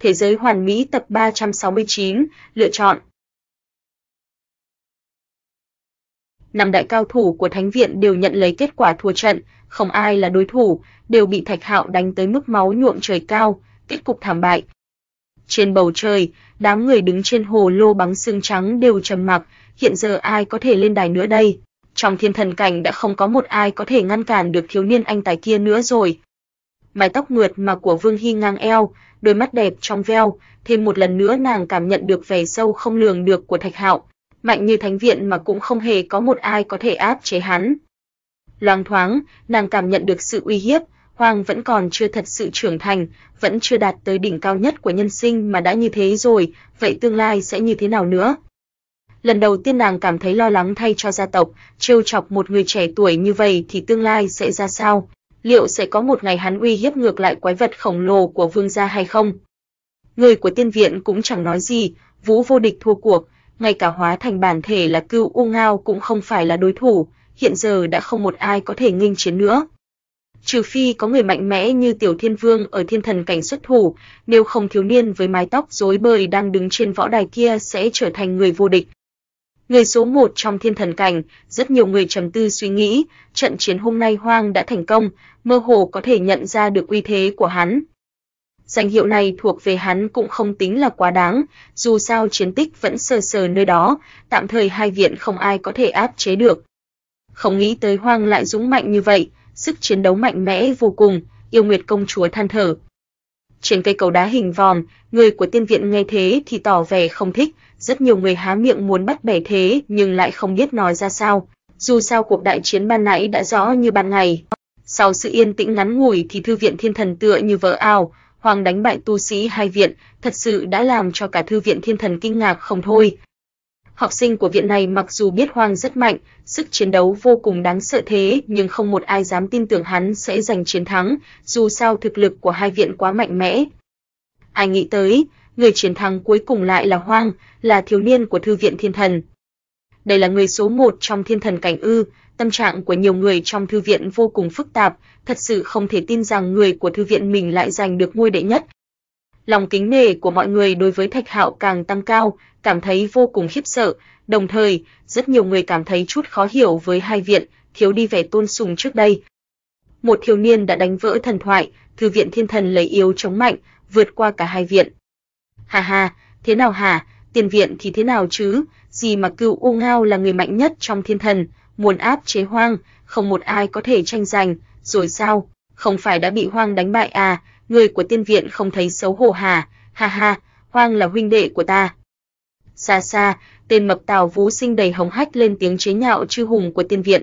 Thế giới hoàn mỹ tập 369, lựa chọn. Năm đại cao thủ của Thánh viện đều nhận lấy kết quả thua trận, không ai là đối thủ, đều bị Thạch Hạo đánh tới mức máu nhuộm trời cao, kết cục thảm bại. Trên bầu trời, đám người đứng trên hồ lô bóng xương trắng đều trầm mặc, hiện giờ ai có thể lên đài nữa đây? Trong thiên thần cảnh đã không có một ai có thể ngăn cản được thiếu niên anh tài kia nữa rồi, mái tóc mượt mà của Vương Hi ngang eo, đôi mắt đẹp trong veo, thêm một lần nữa nàng cảm nhận được vẻ sâu không lường được của Thạch Hạo, mạnh như thánh viện mà cũng không hề có một ai có thể áp chế hắn. Loang thoáng, nàng cảm nhận được sự uy hiếp, Hoàng vẫn còn chưa thật sự trưởng thành, vẫn chưa đạt tới đỉnh cao nhất của nhân sinh mà đã như thế rồi, vậy tương lai sẽ như thế nào nữa? Lần đầu tiên nàng cảm thấy lo lắng thay cho gia tộc, trêu chọc một người trẻ tuổi như vậy thì tương lai sẽ ra sao? liệu sẽ có một ngày hắn uy hiếp ngược lại quái vật khổng lồ của vương gia hay không? Người của tiên viện cũng chẳng nói gì, Vũ vô địch thua cuộc, ngay cả hóa thành bản thể là Cưu U Ngao cũng không phải là đối thủ, hiện giờ đã không một ai có thể nghênh chiến nữa. Trừ phi có người mạnh mẽ như Tiểu Thiên Vương ở Thiên Thần cảnh xuất thủ, nếu không thiếu niên với mái tóc rối bời đang đứng trên võ đài kia sẽ trở thành người vô địch, người số một trong thiên thần cảnh, rất nhiều người trầm tư suy nghĩ, trận chiến hôm nay Hoang đã thành công, mơ hồ có thể nhận ra được uy thế của hắn. Danh hiệu này thuộc về hắn cũng không tính là quá đáng, dù sao chiến tích vẫn sờ sờ nơi đó, tạm thời hai viện không ai có thể áp chế được. Không nghĩ tới Hoang lại dũng mạnh như vậy, sức chiến đấu mạnh mẽ vô cùng, yêu nguyệt công chúa than thở. Trên cây cầu đá hình vòm, người của tiên viện nghe thế thì tỏ vẻ không thích, rất nhiều người há miệng muốn bắt bẻ thế nhưng lại không biết nói ra sao. Dù sao cuộc đại chiến ban nãy đã rõ như ban ngày. Sau sự yên tĩnh ngắn ngủi thì thư viện thiên thần tựa như vỡ ao, Hoàng đánh bại tu sĩ hai viện, thật sự đã làm cho cả thư viện thiên thần kinh ngạc không thôi. Học sinh của viện này mặc dù biết Hoàng rất mạnh, sức chiến đấu vô cùng đáng sợ thế nhưng không một ai dám tin tưởng hắn sẽ giành chiến thắng, dù sao thực lực của hai viện quá mạnh mẽ. Ai nghĩ tới, người chiến thắng cuối cùng lại là Hoang, là thiếu niên của thư viện Thiên Thần. Đây là người số một trong Thiên Thần cảnh ư? Tâm trạng của nhiều người trong thư viện vô cùng phức tạp, thật sự không thể tin rằng người của thư viện mình lại giành được ngôi đệ nhất. Lòng kính nể của mọi người đối với Thạch Hạo càng tăng cao, cảm thấy vô cùng khiếp sợ, đồng thời, rất nhiều người cảm thấy chút khó hiểu với hai viện, thiếu đi vẻ tôn sùng trước đây. Một thiếu niên đã đánh vỡ thần thoại, thư viện thiên thần lấy yếu chống mạnh, vượt qua cả hai viện. Hà hà, thế nào hả? Tiền viện thì thế nào chứ? Gì mà cựu U Ngao là người mạnh nhất trong thiên thần, muốn áp chế Hoang, không một ai có thể tranh giành, rồi sao? Không phải đã bị Hoang đánh bại à? Người của tiên viện không thấy xấu hổ hả? Ha ha, Hoang là huynh đệ của ta. Xa xa, tên mập tàu Vũ Sinh đầy hống hách lên tiếng chế nhạo chư hùng của tiên viện.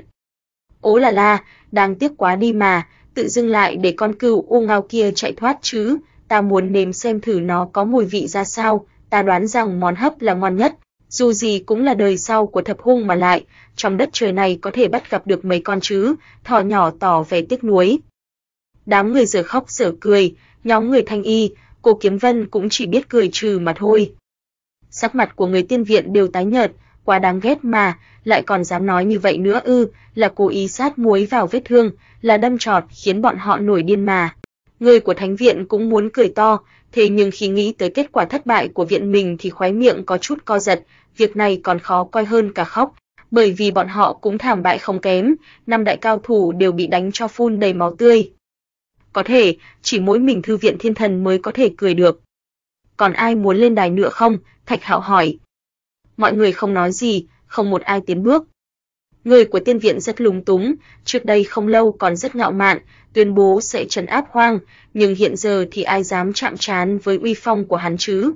Ô là la, đang tiếc quá đi mà, tự dưng lại để con cừu u ngao kia chạy thoát chứ, ta muốn nếm xem thử nó có mùi vị ra sao, ta đoán rằng món hấp là ngon nhất, dù gì cũng là đời sau của thập hung mà lại, trong đất trời này có thể bắt gặp được mấy con chứ, thỏ nhỏ tỏ vẻ tiếc nuối. Đám người giờ khóc giờ cười, nhóm người thanh y, cô Kiếm Vân cũng chỉ biết cười trừ mà thôi. Sắc mặt của người tiên viện đều tái nhợt, quá đáng ghét mà, lại còn dám nói như vậy nữa ư, là cố ý sát muối vào vết thương, là đâm trọt khiến bọn họ nổi điên mà người của thánh viện cũng muốn cười to, thế nhưng khi nghĩ tới kết quả thất bại của viện mình thì khóe miệng có chút co giật, việc này còn khó coi hơn cả khóc, bởi vì bọn họ cũng thảm bại không kém, năm đại cao thủ đều bị đánh cho phun đầy máu tươi. Có thể, chỉ mỗi mình thư viện thiên thần mới có thể cười được. Còn ai muốn lên đài nữa không? Thạch Hạo hỏi. Mọi người không nói gì, không một ai tiến bước, người của tiên viện rất lúng túng, trước đây không lâu còn rất ngạo mạn, tuyên bố sẽ trấn áp hoang, nhưng hiện giờ thì ai dám chạm trán với uy phong của hắn chứ?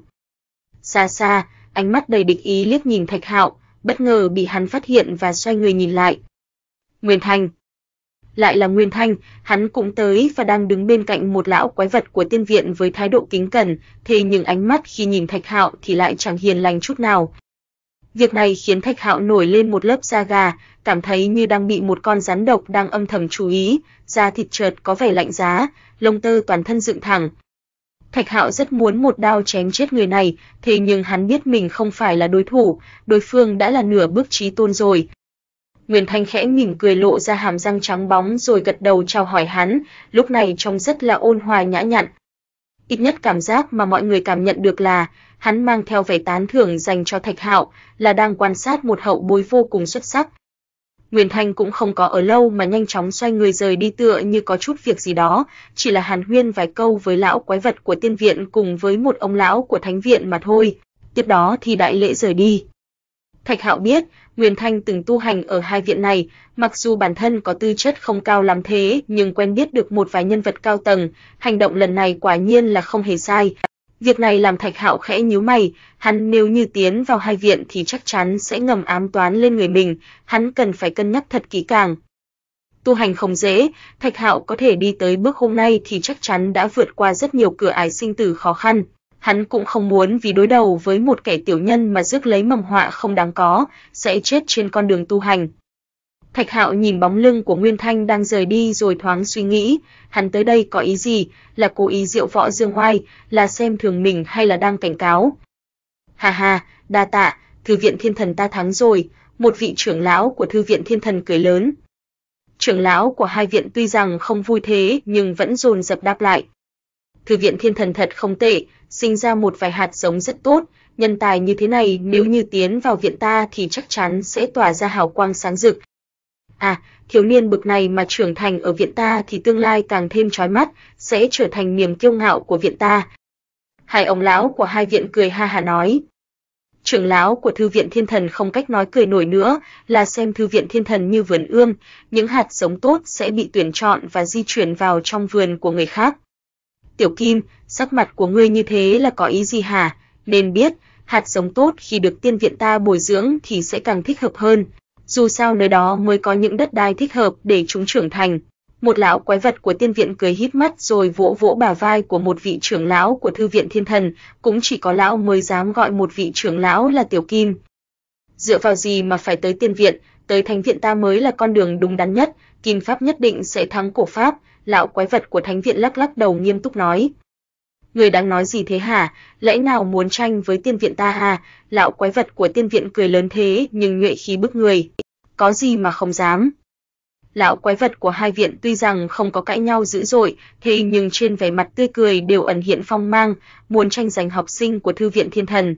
Xa xa, ánh mắt đầy địch ý liếc nhìn Thạch Hạo, bất ngờ bị hắn phát hiện và xoay người nhìn lại. Nguyên Thanh, Lại là Nguyên Thanh, hắn cũng tới và đang đứng bên cạnh một lão quái vật của tiên viện với thái độ kính cẩn, thế nhưng ánh mắt khi nhìn Thạch Hạo thì lại chẳng hiền lành chút nào, Việc này khiến Thạch Hạo nổi lên một lớp da gà, cảm thấy như đang bị một con rắn độc đang âm thầm chú ý, da thịt trượt có vẻ lạnh giá, lông tơ toàn thân dựng thẳng. Thạch Hạo rất muốn một đao chém chết người này, thế nhưng hắn biết mình không phải là đối thủ, đối phương đã là nửa bước chí tôn rồi. Nguyên Thanh khẽ mỉm cười lộ ra hàm răng trắng bóng rồi gật đầu chào hỏi hắn, lúc này trông rất là ôn hòa nhã nhặn ít nhất cảm giác mà mọi người cảm nhận được là hắn mang theo vẻ tán thưởng dành cho Thạch Hạo, là đang quan sát một hậu bối vô cùng xuất sắc. Nguyên Thanh cũng không có ở lâu mà nhanh chóng xoay người rời đi tựa như có chút việc gì đó, chỉ là hàn huyên vài câu với lão quái vật của tiên viện cùng với một ông lão của thánh viện mà thôi, tiếp đó thì đại lễ rời đi. Thạch Hạo biết, Nguyên Thanh từng tu hành ở hai viện này, mặc dù bản thân có tư chất không cao lắm thế, nhưng quen biết được một vài nhân vật cao tầng, hành động lần này quả nhiên là không hề sai. Việc này làm Thạch Hạo khẽ nhíu mày, hắn nếu như tiến vào hai viện thì chắc chắn sẽ ngầm ám toán lên người mình, hắn cần phải cân nhắc thật kỹ càng. Tu hành không dễ, Thạch Hạo có thể đi tới bước hôm nay thì chắc chắn đã vượt qua rất nhiều cửa ải sinh tử khó khăn, Hắn cũng không muốn vì đối đầu với một kẻ tiểu nhân mà rước lấy mầm họa không đáng có, sẽ chết trên con đường tu hành. Thạch Hạo nhìn bóng lưng của Nguyên Thanh đang rời đi rồi thoáng suy nghĩ, hắn tới đây có ý gì, là cố ý diệu võ Dương Oai, là xem thường mình hay là đang cảnh cáo? Hà hà, đa tạ, thư viện Thiên Thần ta thắng rồi, một vị trưởng lão của thư viện Thiên Thần cười lớn. Trưởng lão của hai viện tuy rằng không vui thế nhưng vẫn dồn dập đáp lại. Thư viện thiên thần thật không tệ, sinh ra một vài hạt giống rất tốt, nhân tài như thế này nếu như tiến vào viện ta thì chắc chắn sẽ tỏa ra hào quang sáng rực. À, thiếu niên bực này mà trưởng thành ở viện ta thì tương lai càng thêm chói mắt, sẽ trở thành niềm kiêu ngạo của viện ta. Hai ông lão của hai viện cười ha hà nói. Trưởng lão của thư viện thiên thần không cách nói cười nổi nữa, là xem thư viện thiên thần như vườn ươm, những hạt giống tốt sẽ bị tuyển chọn và di chuyển vào trong vườn của người khác. Tiểu Kim, sắc mặt của ngươi như thế là có ý gì hả? Nên biết, hạt giống tốt khi được tiên viện ta bồi dưỡng thì sẽ càng thích hợp hơn. Dù sao nơi đó mới có những đất đai thích hợp để chúng trưởng thành. Một lão quái vật của tiên viện cười híp mắt rồi vỗ vỗ bả vai của một vị trưởng lão của thư viện thiên thần, cũng chỉ có lão mới dám gọi một vị trưởng lão là Tiểu Kim. Dựa vào gì mà phải tới tiên viện, tới thánh viện ta mới là con đường đúng đắn nhất, kim pháp nhất định sẽ thắng cổ pháp, lão quái vật của thánh viện lắc lắc đầu nghiêm túc nói. Người đang nói gì thế hả, lẽ nào muốn tranh với tiên viện ta à, lão quái vật của tiên viện cười lớn thế nhưng nhuệ khí bức người, có gì mà không dám. Lão quái vật của hai viện tuy rằng không có cãi nhau dữ dội, thế nhưng trên vẻ mặt tươi cười đều ẩn hiện phong mang, muốn tranh giành học sinh của thư viện thiên thần.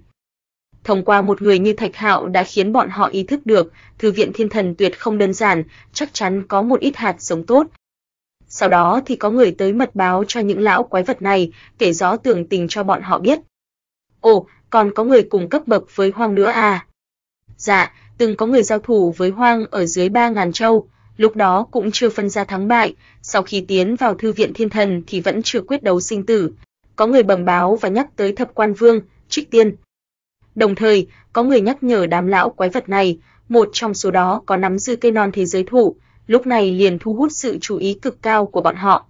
Thông qua một người như Thạch Hạo đã khiến bọn họ ý thức được, thư viện thiên thần tuyệt không đơn giản, chắc chắn có một ít hạt giống tốt, sau đó thì có người tới mật báo cho những lão quái vật này, kể rõ tường tình cho bọn họ biết. Ồ, còn có người cùng cấp bậc với Hoang nữa à? Dạ, từng có người giao thủ với Hoang ở dưới 3000 châu, lúc đó cũng chưa phân ra thắng bại, sau khi tiến vào thư viện thiên thần thì vẫn chưa quyết đấu sinh tử. Có người bẩm báo và nhắc tới Thập Quan Vương, Trích Tiên. Đồng thời, có người nhắc nhở đám lão quái vật này, một trong số đó có nắm giữ cây non thế giới thụ, lúc này liền thu hút sự chú ý cực cao của bọn họ.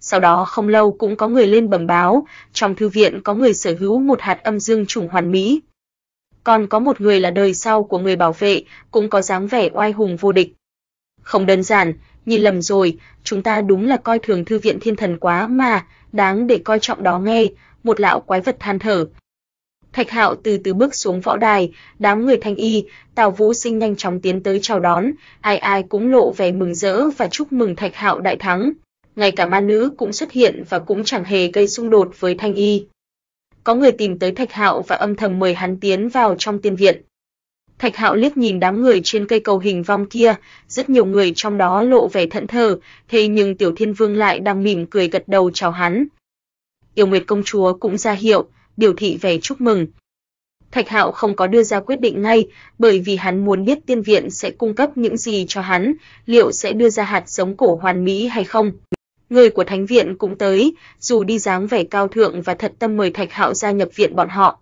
Sau đó không lâu cũng có người lên bẩm báo, trong thư viện có người sở hữu một hạt âm dương trùng hoàn mỹ. Còn có một người là đời sau của người bảo vệ, cũng có dáng vẻ oai hùng vô địch. Không đơn giản, nhìn lầm rồi, chúng ta đúng là coi thường thư viện thiên thần quá mà, đáng để coi trọng đó nghe, một lão quái vật than thở, Thạch Hạo từ từ bước xuống võ đài, đám người thanh y, Tào Vũ Sinh nhanh chóng tiến tới chào đón, ai ai cũng lộ vẻ mừng rỡ và chúc mừng Thạch Hạo đại thắng. Ngay cả ma nữ cũng xuất hiện và cũng chẳng hề gây xung đột với thanh y. Có người tìm tới Thạch Hạo và âm thầm mời hắn tiến vào trong tiên viện. Thạch Hạo liếc nhìn đám người trên cây cầu hình vong kia, rất nhiều người trong đó lộ vẻ thẫn thờ, thế nhưng Tiểu Thiên Vương lại đang mỉm cười gật đầu chào hắn. Yêu Nguyệt công chúa cũng ra hiệu, biểu thị vẻ chúc mừng. Thạch Hạo không có đưa ra quyết định ngay, bởi vì hắn muốn biết tiên viện sẽ cung cấp những gì cho hắn, liệu sẽ đưa ra hạt giống cổ hoàn mỹ hay không. Người của thánh viện cũng tới, dù đi dáng vẻ cao thượng và thật tâm mời Thạch Hạo gia nhập viện bọn họ.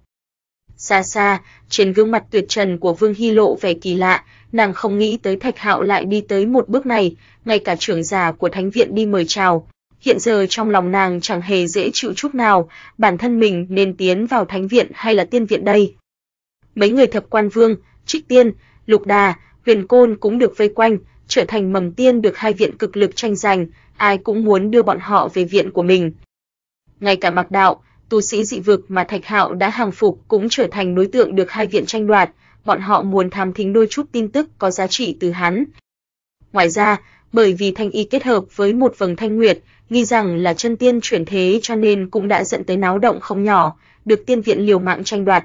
Xa xa, trên gương mặt tuyệt trần của Vương Hi lộ vẻ kỳ lạ, nàng không nghĩ tới Thạch Hạo lại đi tới một bước này, ngay cả trưởng giả của thánh viện đi mời chào, hiện giờ trong lòng nàng chẳng hề dễ chịu chút nào, bản thân mình nên tiến vào thánh viện hay là tiên viện đây. Mấy người thập quan vương, Trích Tiên, Lục Đà, Huyền Côn cũng được vây quanh, trở thành mầm tiên được hai viện cực lực tranh giành, ai cũng muốn đưa bọn họ về viện của mình. Ngay cả Mạc Đạo, tu sĩ dị vực mà Thạch Hạo đã hàng phục cũng trở thành đối tượng được hai viện tranh đoạt, bọn họ muốn tham thính đôi chút tin tức có giá trị từ hắn. Ngoài ra, bởi vì thanh y kết hợp với một vầng thanh nguyệt, nghi rằng là chân tiên chuyển thế cho nên cũng đã dẫn tới náo động không nhỏ, được tiên viện liều mạng tranh đoạt.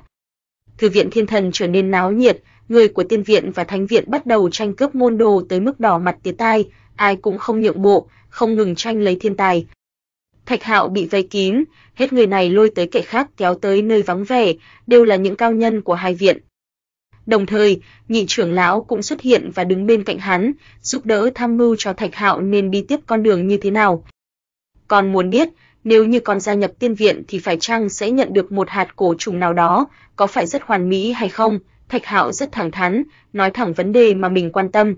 Thư viện Thiên Thần trở nên náo nhiệt, người của tiên viện và thánh viện bắt đầu tranh cướp môn đồ tới mức đỏ mặt tía tai, ai cũng không nhượng bộ, không ngừng tranh lấy thiên tài. Thạch Hạo bị vây kín, hết người này lôi tới kẻ khác kéo tới nơi vắng vẻ, đều là những cao nhân của hai viện, Đồng thời, nhị trưởng lão cũng xuất hiện và đứng bên cạnh hắn, giúp đỡ tham mưu cho Thạch Hạo nên đi tiếp con đường như thế nào. Còn muốn biết, nếu như con gia nhập tiên viện thì phải chăng sẽ nhận được một hạt cổ trùng nào đó, có phải rất hoàn mỹ hay không? Thạch Hạo rất thẳng thắn, nói thẳng vấn đề mà mình quan tâm.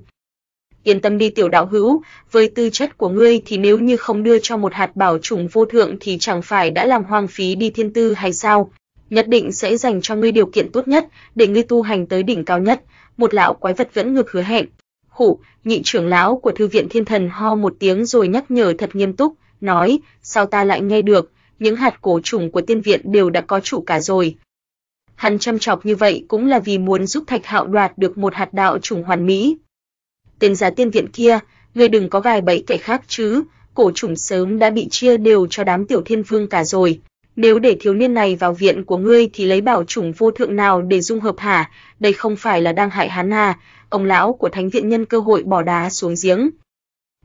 Yên tâm đi tiểu đạo hữu, với tư chất của ngươi thì nếu như không đưa cho một hạt bảo trùng vô thượng thì chẳng phải đã làm hoang phí đi thiên tư hay sao? nhất định sẽ dành cho ngươi điều kiện tốt nhất, để ngươi tu hành tới đỉnh cao nhất." Một lão quái vật vẫn ngược hứa hẹn. Khủ, nhị trưởng lão của thư viện Thiên Thần ho một tiếng rồi nhắc nhở thật nghiêm túc, nói, sao ta lại nghe được, những hạt cổ trùng của tiên viện đều đã có chủ cả rồi. Hắn chăm chọc như vậy cũng là vì muốn giúp Thạch Hạo đoạt được một hạt đạo trùng hoàn mỹ. Tên giả tiên viện kia, ngươi đừng có gài bẫy kẻ khác chứ, cổ trùng sớm đã bị chia đều cho đám tiểu thiên vương cả rồi, nếu để thiếu niên này vào viện của ngươi thì lấy bảo chủng vô thượng nào để dung hợp hả? Đây không phải là đang hại hắn à? Ông lão của thánh viện nhân cơ hội bỏ đá xuống giếng.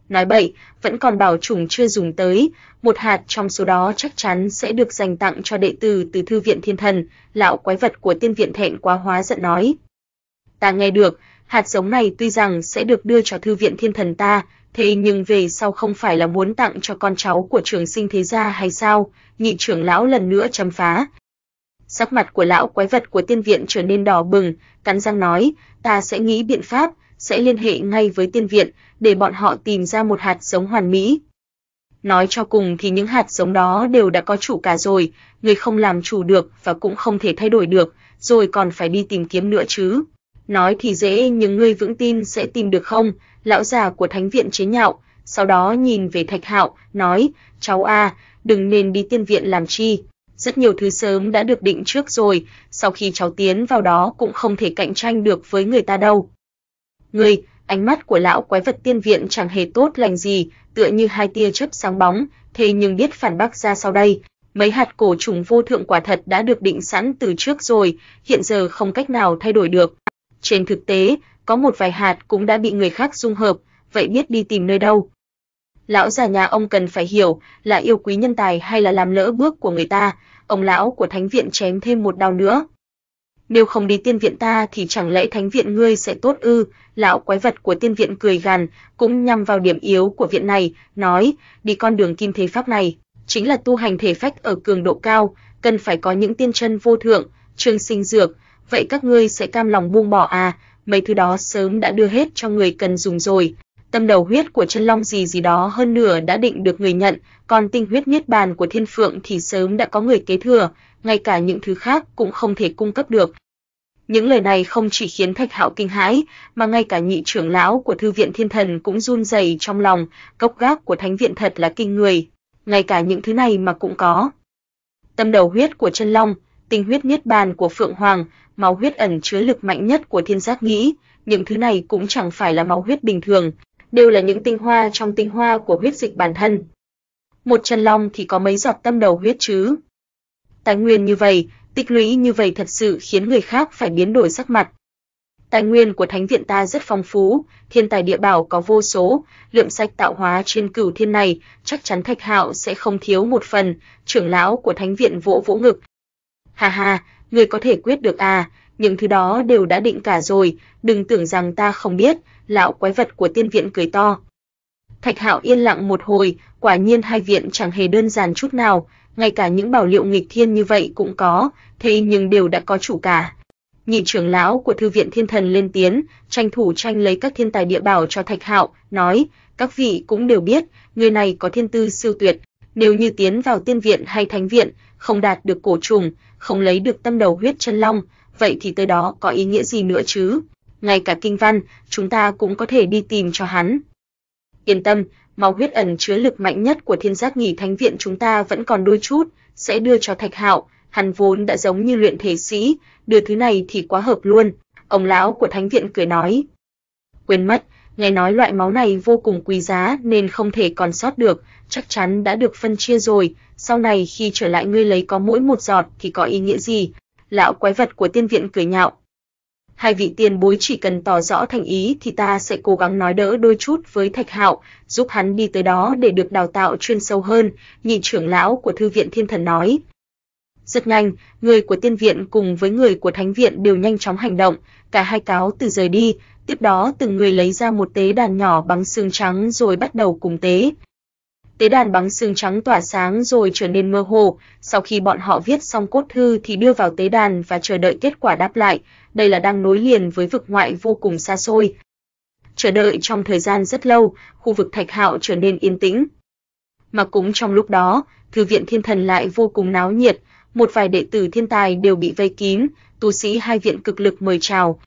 Nói bậy, vẫn còn bảo chủng chưa dùng tới, một hạt trong số đó chắc chắn sẽ được dành tặng cho đệ tử từ thư viện thiên thần, lão quái vật của tiên viện thẹn quá hóa giận nói. Ta nghe được, hạt giống này tuy rằng sẽ được đưa cho thư viện thiên thần ta, thế nhưng về sau không phải là muốn tặng cho con cháu của trường sinh thế gia hay sao? Nhị trưởng lão lần nữa châm phá. Sắc mặt của lão quái vật của tiên viện trở nên đỏ bừng, cắn răng nói, ta sẽ nghĩ biện pháp, sẽ liên hệ ngay với tiên viện để bọn họ tìm ra một hạt giống hoàn mỹ. Nói cho cùng thì những hạt giống đó đều đã có chủ cả rồi, người không làm chủ được và cũng không thể thay đổi được, rồi còn phải đi tìm kiếm nữa chứ nói thì dễ nhưng ngươi vững tin sẽ tìm được không? Lão già của thánh viện chế nhạo, sau đó nhìn về Thạch Hạo, nói, cháu a, đừng nên đi tiên viện làm chi. Rất nhiều thứ sớm đã được định trước rồi, sau khi cháu tiến vào đó cũng không thể cạnh tranh được với người ta đâu. Ngươi, ánh mắt của lão quái vật tiên viện chẳng hề tốt lành gì, tựa như hai tia chớp sáng bóng, thế nhưng biết phản bác ra sau đây, mấy hạt cổ trùng vô thượng quả thật đã được định sẵn từ trước rồi, hiện giờ không cách nào thay đổi được. Trên thực tế, có một vài hạt cũng đã bị người khác dung hợp, vậy biết đi tìm nơi đâu? Lão già nhà ông cần phải hiểu là yêu quý nhân tài hay là làm lỡ bước của người ta, ông lão của thánh viện chém thêm một đau nữa. Nếu không đi tiên viện ta thì chẳng lẽ thánh viện ngươi sẽ tốt ư? Lão quái vật của tiên viện cười gằn, cũng nhằm vào điểm yếu của viện này, nói, đi con đường kim thế pháp này, chính là tu hành thể phách ở cường độ cao, cần phải có những tiên chân vô thượng, trường sinh dược, vậy các ngươi sẽ cam lòng buông bỏ à, mấy thứ đó sớm đã đưa hết cho người cần dùng rồi. Tâm đầu huyết của chân long gì gì đó hơn nửa đã định được người nhận, còn tinh huyết niết bàn của thiên phượng thì sớm đã có người kế thừa, ngay cả những thứ khác cũng không thể cung cấp được. Những lời này không chỉ khiến Thạch Hạo kinh hãi, mà ngay cả nhị trưởng lão của thư viện Thiên Thần cũng run rẩy trong lòng, cốc gác của thánh viện thật là kinh người, ngay cả những thứ này mà cũng có. Tâm đầu huyết của chân long, tinh huyết niết bàn của phượng hoàng, máu huyết ẩn chứa lực mạnh nhất của thiên giác nghĩ, những thứ này cũng chẳng phải là máu huyết bình thường, đều là những tinh hoa trong tinh hoa của huyết dịch bản thân. Một chân long thì có mấy giọt tâm đầu huyết chứ? Tài nguyên như vậy, tích lũy như vậy thật sự khiến người khác phải biến đổi sắc mặt. Tài nguyên của thánh viện ta rất phong phú, thiên tài địa bảo có vô số, lượng sạch tạo hóa trên cửu thiên này chắc chắn Thạch Hạo sẽ không thiếu một phần, trưởng lão của thánh viện vỗ vỗ ngực. Ha ha ngươi có thể quyết được à, những thứ đó đều đã định cả rồi, đừng tưởng rằng ta không biết, lão quái vật của tiên viện cười to. Thạch Hạo yên lặng một hồi, quả nhiên hai viện chẳng hề đơn giản chút nào, ngay cả những bảo liệu nghịch thiên như vậy cũng có, thế nhưng đều đã có chủ cả. Nhị trưởng lão của thư viện Thiên Thần lên tiếng, tranh thủ tranh lấy các thiên tài địa bảo cho Thạch Hạo, nói: "Các vị cũng đều biết, người này có thiên tư siêu tuyệt, nếu như tiến vào tiên viện hay thánh viện, không đạt được cổ trùng, không lấy được tâm đầu huyết chân long, vậy thì tới đó có ý nghĩa gì nữa chứ? Ngay cả kinh văn, chúng ta cũng có thể đi tìm cho hắn. Yên tâm, máu huyết ẩn chứa lực mạnh nhất của thiên giác nghỉ thánh viện chúng ta vẫn còn đôi chút, sẽ đưa cho Thạch Hạo, hắn vốn đã giống như luyện thể sĩ, đưa thứ này thì quá hợp luôn. Ông lão của thánh viện cười nói. Quên mất, nghe nói loại máu này vô cùng quý giá nên không thể còn sót được, chắc chắn đã được phân chia rồi, sau này khi trở lại ngươi lấy có mỗi một giọt thì có ý nghĩa gì? Lão quái vật của tiên viện cười nhạo. Hai vị tiền bối chỉ cần tỏ rõ thành ý thì ta sẽ cố gắng nói đỡ đôi chút với Thạch Hạo, giúp hắn đi tới đó để được đào tạo chuyên sâu hơn, nhị trưởng lão của thư viện Thiên Thần nói. Rất nhanh, người của tiên viện cùng với người của thánh viện đều nhanh chóng hành động, cả hai cáo từ rời đi, tiếp đó từng người lấy ra một tế đàn nhỏ bằng xương trắng rồi bắt đầu cùng tế. Tế đàn bằng xương trắng tỏa sáng rồi trở nên mơ hồ, sau khi bọn họ viết xong cốt thư thì đưa vào tế đàn và chờ đợi kết quả đáp lại, đây là đang nối liền với vực ngoại vô cùng xa xôi. Chờ đợi trong thời gian rất lâu, khu vực Thạch Hạo trở nên yên tĩnh. Mà cũng trong lúc đó, thư viện Thiên Thần lại vô cùng náo nhiệt, một vài đệ tử thiên tài đều bị vây kín, tu sĩ hai viện cực lực mời chào,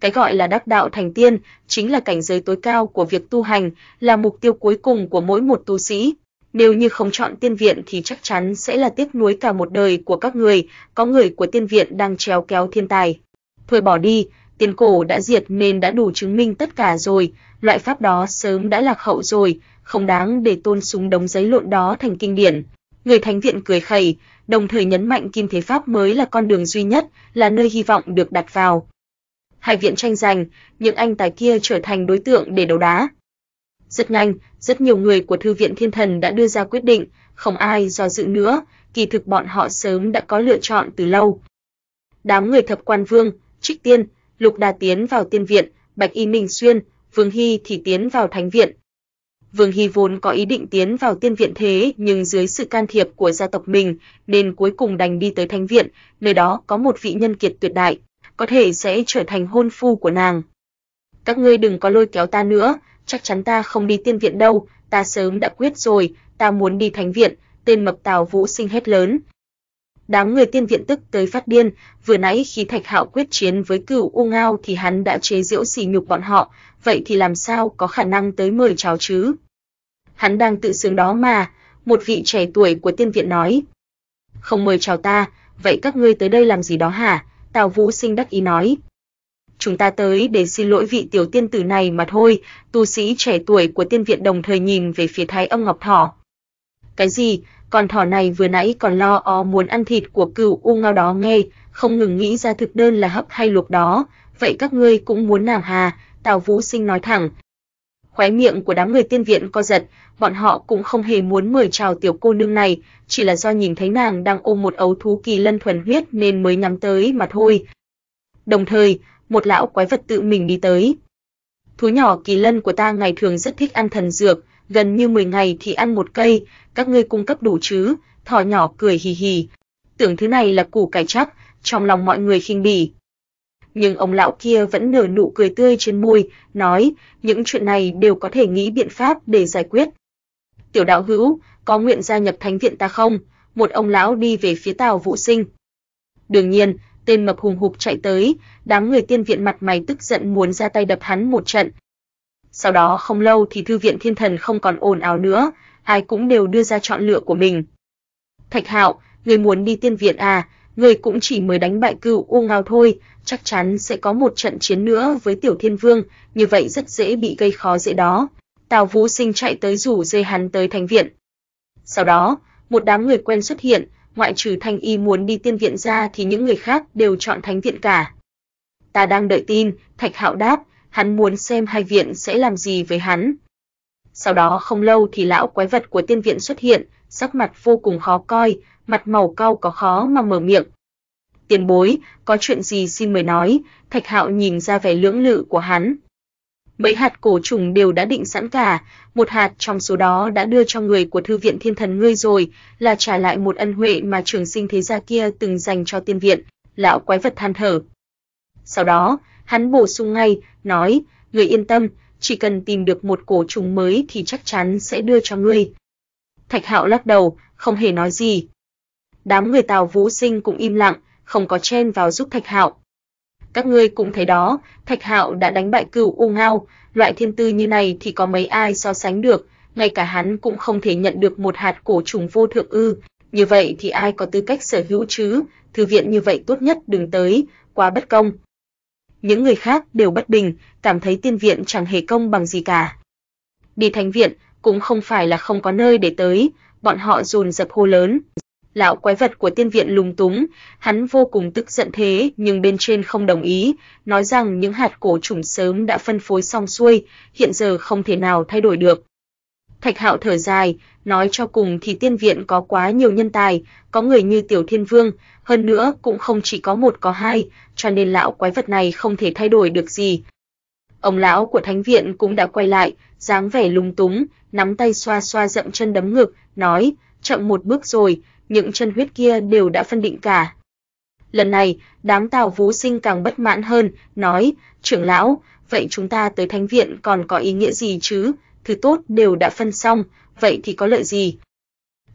cái gọi là đắc đạo thành tiên chính là cảnh giới tối cao của việc tu hành, là mục tiêu cuối cùng của mỗi một tu sĩ. Nếu như không chọn tiên viện thì chắc chắn sẽ là tiếc nuối cả một đời của các người, có người của tiên viện đang treo kéo thiên tài. Thôi bỏ đi, tiền cổ đã diệt nên đã đủ chứng minh tất cả rồi, loại pháp đó sớm đã lạc hậu rồi, không đáng để tôn súng đống giấy lộn đó thành kinh điển. Người thánh viện cười khẩy, đồng thời nhấn mạnh kim thế pháp mới là con đường duy nhất, là nơi hy vọng được đặt vào hai viện tranh giành, những anh tài kia trở thành đối tượng để đấu đá. Rất nhanh, rất nhiều người của thư viện Thiên Thần đã đưa ra quyết định, không ai do dự nữa, kỳ thực bọn họ sớm đã có lựa chọn từ lâu. Đám người thập quan vương, Trích Tiên, Lục Đà tiến vào Tiên viện, Bạch Y Minh Xuyên, Vương Hy thì tiến vào Thánh viện. Vương Hy vốn có ý định tiến vào tiên viện thế nhưng dưới sự can thiệp của gia tộc mình nên cuối cùng đành đi tới thánh viện, nơi đó có một vị nhân kiệt tuyệt đại có thể sẽ trở thành hôn phu của nàng. Các ngươi đừng có lôi kéo ta nữa, chắc chắn ta không đi tiên viện đâu, ta sớm đã quyết rồi, ta muốn đi thánh viện, tên mập tàu Vũ Sinh hét lớn. Đám người tiên viện tức tới phát điên, vừa nãy khi Thạch Hạo quyết chiến với Cửu U Ngao thì hắn đã chế giễu sỉ nhục bọn họ, vậy thì làm sao có khả năng tới mời chào chứ? Hắn đang tự sướng đó mà, một vị trẻ tuổi của tiên viện nói. Không mời chào ta, vậy các ngươi tới đây làm gì đó hả? Tào Vũ Sinh đắc ý nói. Chúng ta tới để xin lỗi vị tiểu tiên tử này mà thôi, tu sĩ trẻ tuổi của tiên viện đồng thời nhìn về phía thái Âm Ngọc Thỏ. Cái gì? Con thỏ này vừa nãy còn lo ó muốn ăn thịt của cựu u ngao đó nghe, không ngừng nghĩ ra thực đơn là hấp hay luộc đó, vậy các ngươi cũng muốn nàng hà, Tào Vũ Sinh nói thẳng, khóe miệng của đám người tiên viện co giật, bọn họ cũng không hề muốn mời chào tiểu cô nương này, chỉ là do nhìn thấy nàng đang ôm một ấu thú kỳ lân thuần huyết nên mới nhắm tới mà thôi. Đồng thời, một lão quái vật tự mình đi tới. Thú nhỏ kỳ lân của ta ngày thường rất thích ăn thần dược, gần như 10 ngày thì ăn một cây, các ngươi cung cấp đủ chứ? Thỏ nhỏ cười hì hì. Tưởng thứ này là củ cải chắc, trong lòng mọi người khinh bỉ, nhưng ông lão kia vẫn nở nụ cười tươi trên môi, nói, những chuyện này đều có thể nghĩ biện pháp để giải quyết. Tiểu đạo hữu, có nguyện gia nhập thánh viện ta không? Một ông lão đi về phía tàu Vũ Sinh. Đương nhiên, tên mập hùng hục chạy tới, đám người tiên viện mặt mày tức giận muốn ra tay đập hắn một trận. Sau đó không lâu thì thư viện thiên thần không còn ồn ào nữa, ai cũng đều đưa ra chọn lựa của mình. Thạch Hạo, người muốn đi tiên viện à, người cũng chỉ mới đánh bại cựu U Ngao thôi, chắc chắn sẽ có một trận chiến nữa với Tiểu Thiên Vương, như vậy rất dễ bị gây khó dễ đó. Tào Vũ Sinh chạy tới rủ dây hắn tới thành viện. Sau đó, một đám người quen xuất hiện, ngoại trừ Thanh Y muốn đi tiên viện ra thì những người khác đều chọn thánh viện cả. Ta đang đợi tin, Thạch Hạo đáp, hắn muốn xem hai viện sẽ làm gì với hắn. Sau đó không lâu thì lão quái vật của tiên viện xuất hiện, sắc mặt vô cùng khó coi, mặt màu cau có khó mà mở miệng. "Tiền bối, có chuyện gì xin mời nói." Thạch Hạo nhìn ra vẻ lưỡng lự của hắn. Mấy hạt cổ trùng đều đã định sẵn cả, một hạt trong số đó đã đưa cho người của thư viện Thiên Thần ngươi rồi, là trả lại một ân huệ mà trường sinh thế gia kia từng dành cho tiên viện, lão quái vật than thở. Sau đó, hắn bổ sung ngay, nói, người yên tâm, chỉ cần tìm được một cổ trùng mới thì chắc chắn sẽ đưa cho ngươi. Thạch Hạo lắc đầu, không hề nói gì. Đám người Tào Vũ Sinh cũng im lặng, không có chen vào giúp Thạch Hạo. Các ngươi cũng thấy đó, Thạch Hạo đã đánh bại Cửu U Ngao, loại thiên tư như này thì có mấy ai so sánh được, ngay cả hắn cũng không thể nhận được một hạt cổ trùng vô thượng ư, như vậy thì ai có tư cách sở hữu chứ, thư viện như vậy tốt nhất đừng tới, quá bất công. Những người khác đều bất bình, cảm thấy tiên viện chẳng hề công bằng gì cả. Đi thánh viện cũng không phải là không có nơi để tới, bọn họ dồn dập hô lớn lão quái vật của tiên viện lúng túng, hắn vô cùng tức giận thế nhưng bên trên không đồng ý, nói rằng những hạt cổ trùng sớm đã phân phối xong xuôi, hiện giờ không thể nào thay đổi được. Thạch Hạo thở dài, nói cho cùng thì tiên viện có quá nhiều nhân tài, có người như Tiểu Thiên Vương, hơn nữa cũng không chỉ có một có hai, cho nên lão quái vật này không thể thay đổi được gì. Ông lão của thánh viện cũng đã quay lại, dáng vẻ lúng túng, nắm tay xoa xoa dậm chân đấm ngực, nói: "Chậm một bước rồi, những chân huyết kia đều đã phân định cả. Lần này, đám Tào Vũ Sinh càng bất mãn hơn, nói: "Trưởng lão, vậy chúng ta tới thánh viện còn có ý nghĩa gì chứ? Thứ tốt đều đã phân xong, vậy thì có lợi gì?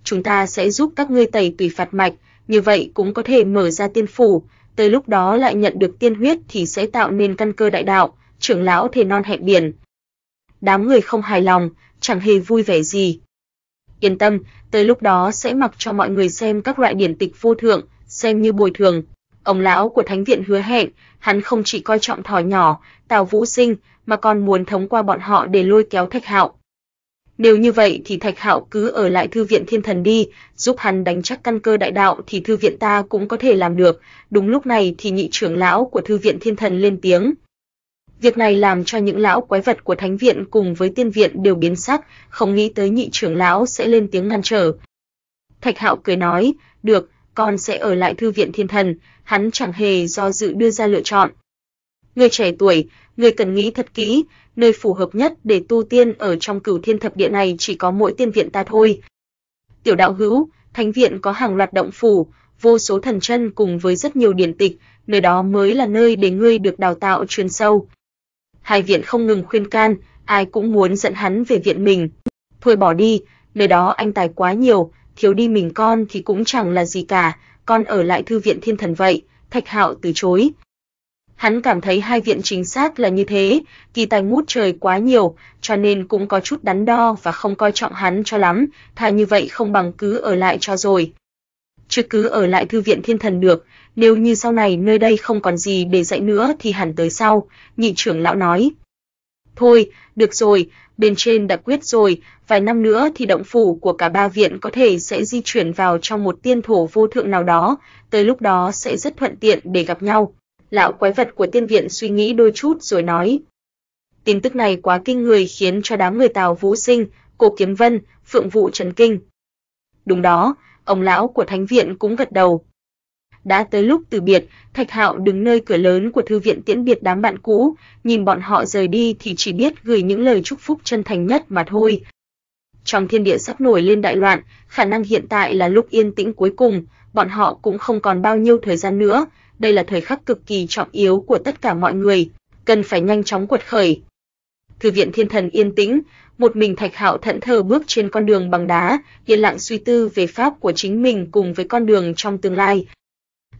Chúng ta sẽ giúp các ngươi tẩy tùy phạt mạch, như vậy cũng có thể mở ra tiên phủ, tới lúc đó lại nhận được tiên huyết thì sẽ tạo nên căn cơ đại đạo." Trưởng lão thề non hẹn biển. Đám người không hài lòng, chẳng hề vui vẻ gì. Yên tâm, tới lúc đó sẽ mặc cho mọi người xem các loại điển tịch vô thượng, xem như bồi thường. Ông lão của thánh viện hứa hẹn, hắn không chỉ coi trọng thỏ nhỏ, Tào Vũ Sinh, mà còn muốn thông qua bọn họ để lôi kéo Thạch Hạo. Nếu như vậy thì Thạch Hạo cứ ở lại thư viện Thiên Thần đi, giúp hắn đánh chắc căn cơ đại đạo thì thư viện ta cũng có thể làm được. Đúng lúc này thì nhị trưởng lão của thư viện Thiên Thần lên tiếng, Việc này làm cho những lão quái vật của thánh viện cùng với tiên viện đều biến sắc, không nghĩ tới nhị trưởng lão sẽ lên tiếng ngăn trở. Thạch Hạo cười nói, "Được, con sẽ ở lại thư viện thiên thần." Hắn chẳng hề do dự đưa ra lựa chọn. Người trẻ tuổi, người cần nghĩ thật kỹ, nơi phù hợp nhất để tu tiên ở trong Cửu Thiên Thập Địa này chỉ có mỗi tiên viện ta thôi. Tiểu đạo hữu, thánh viện có hàng loạt động phủ, vô số thần chân cùng với rất nhiều điển tịch, nơi đó mới là nơi để ngươi được đào tạo chuyên sâu hai viện không ngừng khuyên can, ai cũng muốn dẫn hắn về viện mình. Thôi bỏ đi, nơi đó anh tài quá nhiều, thiếu đi mình con thì cũng chẳng là gì cả, con ở lại thư viện thiên thần vậy, Thạch Hạo từ chối. Hắn cảm thấy hai viện chính xác là như thế, kỳ tài ngút trời quá nhiều, cho nên cũng có chút đắn đo và không coi trọng hắn cho lắm, thà như vậy không bằng cứ ở lại cho rồi. Chứ cứ ở lại thư viện thiên thần được, nếu như sau này nơi đây không còn gì để dạy nữa thì hẳn tới sau, nhị trưởng lão nói. Thôi, được rồi, bên trên đã quyết rồi, vài năm nữa thì động phủ của cả ba viện có thể sẽ di chuyển vào trong một tiên thổ vô thượng nào đó, tới lúc đó sẽ rất thuận tiện để gặp nhau. Lão quái vật của tiên viện suy nghĩ đôi chút rồi nói. Tin tức này quá kinh người khiến cho đám người Tào Vũ Sinh, cổ Kiếm Vân, Phượng Vũ Trần Kinh. Đúng đó, ông lão của Thánh Viện cũng gật đầu. Đã tới lúc từ biệt, Thạch Hạo đứng nơi cửa lớn của thư viện tiễn biệt đám bạn cũ, nhìn bọn họ rời đi thì chỉ biết gửi những lời chúc phúc chân thành nhất mà thôi. Trong thiên địa sắp nổi lên đại loạn, khả năng hiện tại là lúc yên tĩnh cuối cùng, bọn họ cũng không còn bao nhiêu thời gian nữa, đây là thời khắc cực kỳ trọng yếu của tất cả mọi người, cần phải nhanh chóng quật khởi. Thư viện Thiên Thần yên tĩnh, một mình Thạch Hạo thẫn thờ bước trên con đường bằng đá, yên lặng suy tư về pháp của chính mình cùng với con đường trong tương lai.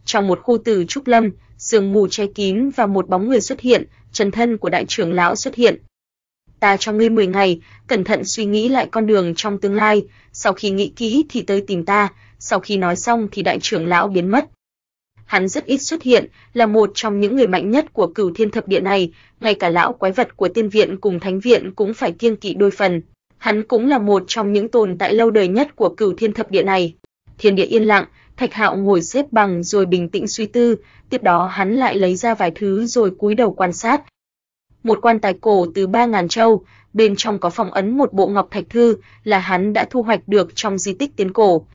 Trong một khu từ trúc lâm, sương mù che kín và một bóng người xuất hiện, chân thân của đại trưởng lão xuất hiện. Ta cho ngươi 10 ngày, cẩn thận suy nghĩ lại con đường trong tương lai, sau khi nghĩ kỹ thì tới tìm ta, sau khi nói xong thì đại trưởng lão biến mất. Hắn rất ít xuất hiện, là một trong những người mạnh nhất của Cửu Thiên Thập Địa này, ngay cả lão quái vật của Tiên viện cùng Thánh viện cũng phải kiêng kỵ đôi phần. Hắn cũng là một trong những tồn tại lâu đời nhất của Cửu Thiên Thập Địa này. Thiên địa yên lặng, Thạch Hạo ngồi xếp bằng rồi bình tĩnh suy tư, tiếp đó hắn lại lấy ra vài thứ rồi cúi đầu quan sát. Một quan tài cổ từ 3000 châu, bên trong có phong ấn một bộ ngọc thạch thư là hắn đã thu hoạch được trong di tích tiến cổ.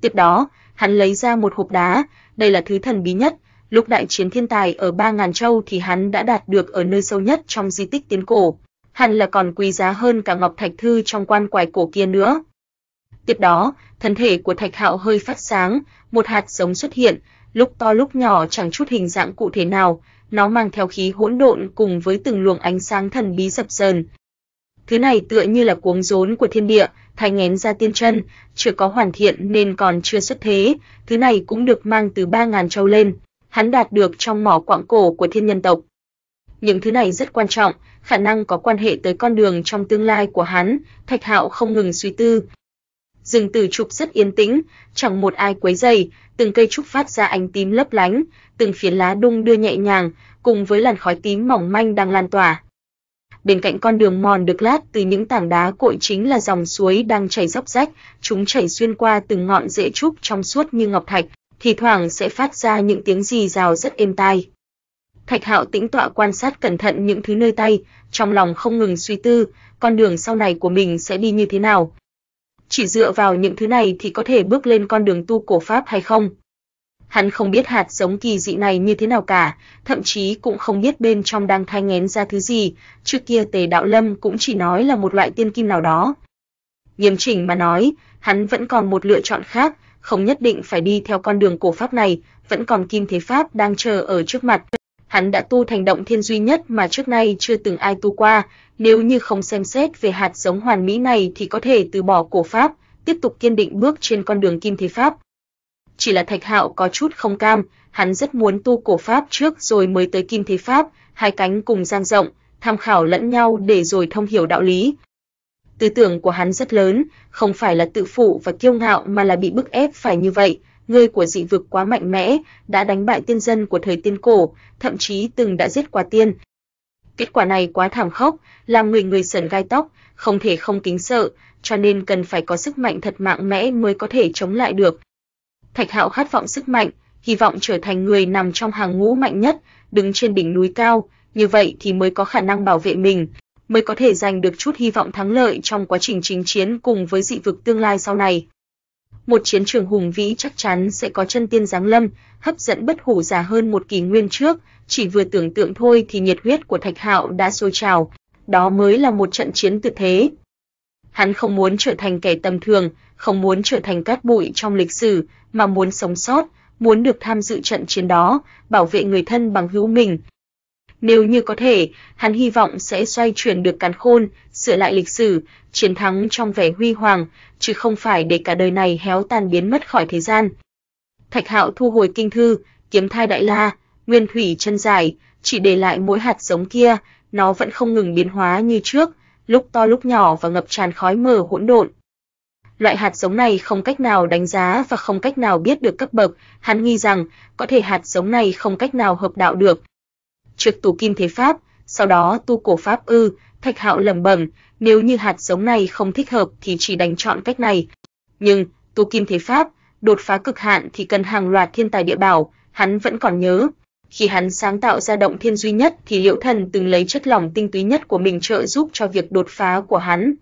Tiếp đó, hắn lấy ra một hộp đá, đây là thứ thần bí nhất, lúc đại chiến thiên tài ở 3000 châu thì hắn đã đạt được ở nơi sâu nhất trong di tích tiến cổ, hẳn là còn quý giá hơn cả ngọc thạch thư trong quan quải cổ kia nữa. Tiếp đó, thân thể của Thạch Hạo hơi phát sáng, một hạt giống xuất hiện, lúc to lúc nhỏ chẳng chút hình dạng cụ thể nào, nó mang theo khí hỗn độn cùng với từng luồng ánh sáng thần bí dập dờn. Thứ này tựa như là cuống rốn của thiên địa, thay ngén ra tiên chân, chưa có hoàn thiện nên còn chưa xuất thế, thứ này cũng được mang từ 3000 châu lên, hắn đạt được trong mỏ quặng cổ của thiên nhân tộc. Những thứ này rất quan trọng, khả năng có quan hệ tới con đường trong tương lai của hắn, Thạch Hạo không ngừng suy tư, rừng từ trúc rất yên tĩnh, chẳng một ai quấy rầy, từng cây trúc phát ra ánh tím lấp lánh, từng phiến lá đung đưa nhẹ nhàng, cùng với làn khói tím mỏng manh đang lan tỏa. Bên cạnh con đường mòn được lát từ những tảng đá cội chính là dòng suối đang chảy róc rách, chúng chảy xuyên qua từng ngọn rễ trúc trong suốt như ngọc thạch, thì thoảng sẽ phát ra những tiếng rì rào rất êm tai. Thạch Hạo tĩnh tọa quan sát cẩn thận những thứ nơi tay, trong lòng không ngừng suy tư, con đường sau này của mình sẽ đi như thế nào, chỉ dựa vào những thứ này thì có thể bước lên con đường tu cổ pháp hay không. Hắn không biết hạt giống kỳ dị này như thế nào cả, thậm chí cũng không biết bên trong đang thai nghén ra thứ gì, trước kia Tề Đạo Lâm cũng chỉ nói là một loại tiên kim nào đó. Nghiêm chỉnh mà nói, hắn vẫn còn một lựa chọn khác, không nhất định phải đi theo con đường cổ pháp này, vẫn còn kim thế pháp đang chờ ở trước mặt. Hắn đã tu thành động thiên duy nhất mà trước nay chưa từng ai tu qua, nếu như không xem xét về hạt giống hoàn mỹ này thì có thể từ bỏ cổ pháp, tiếp tục kiên định bước trên con đường kim thế pháp. Chỉ là Thạch Hạo có chút không cam, hắn rất muốn tu cổ pháp trước rồi mới tới kim thế pháp, hai cánh cùng dang rộng, tham khảo lẫn nhau để rồi thông hiểu đạo lý. Tư tưởng của hắn rất lớn, không phải là tự phụ và kiêu ngạo mà là bị bức ép phải như vậy, người của dị vực quá mạnh mẽ, đã đánh bại tiên dân của thời tiên cổ, thậm chí từng đã giết quả tiên. Kết quả này quá thảm khốc, làm người người sởn gai tóc, không thể không kính sợ, cho nên cần phải có sức mạnh thật mạnh mẽ mới có thể chống lại được. Thạch Hạo khát vọng sức mạnh, hy vọng trở thành người nằm trong hàng ngũ mạnh nhất, đứng trên đỉnh núi cao, như vậy thì mới có khả năng bảo vệ mình, mới có thể giành được chút hy vọng thắng lợi trong quá trình chính chiến cùng với dị vực tương lai sau này một chiến trường hùng vĩ chắc chắn sẽ có chân tiên giáng lâm, hấp dẫn bất hủ giả hơn một kỷ nguyên trước, chỉ vừa tưởng tượng thôi thì nhiệt huyết của Thạch Hạo đã sôi trào, đó mới là một trận chiến tuyệt thế. Hắn không muốn trở thành kẻ tầm thường, không muốn trở thành cát bụi trong lịch sử, mà muốn sống sót, muốn được tham dự trận chiến đó, bảo vệ người thân bằng hữu mình, nếu như có thể, hắn hy vọng sẽ xoay chuyển được càn khôn, sửa lại lịch sử, chiến thắng trong vẻ huy hoàng, chứ không phải để cả đời này héo tàn biến mất khỏi thế gian. Thạch Hạo thu hồi kinh thư, kiếm thai đại la, nguyên thủy chân dài, chỉ để lại mỗi hạt giống kia, nó vẫn không ngừng biến hóa như trước, lúc to lúc nhỏ và ngập tràn khói mờ hỗn độn. Loại hạt giống này không cách nào đánh giá và không cách nào biết được cấp bậc, hắn nghi rằng có thể hạt giống này không cách nào hợp đạo được, trượt tù kim thế pháp, sau đó tu cổ pháp ư, Thạch Hạo lẩm bẩm, nếu như hạt giống này không thích hợp thì chỉ đành chọn cách này. Nhưng, tu kim thế pháp, đột phá cực hạn thì cần hàng loạt thiên tài địa bảo, hắn vẫn còn nhớ. Khi hắn sáng tạo ra động thiên duy nhất thì Liễu Thần từng lấy chất lỏng tinh túy nhất của mình trợ giúp cho việc đột phá của hắn.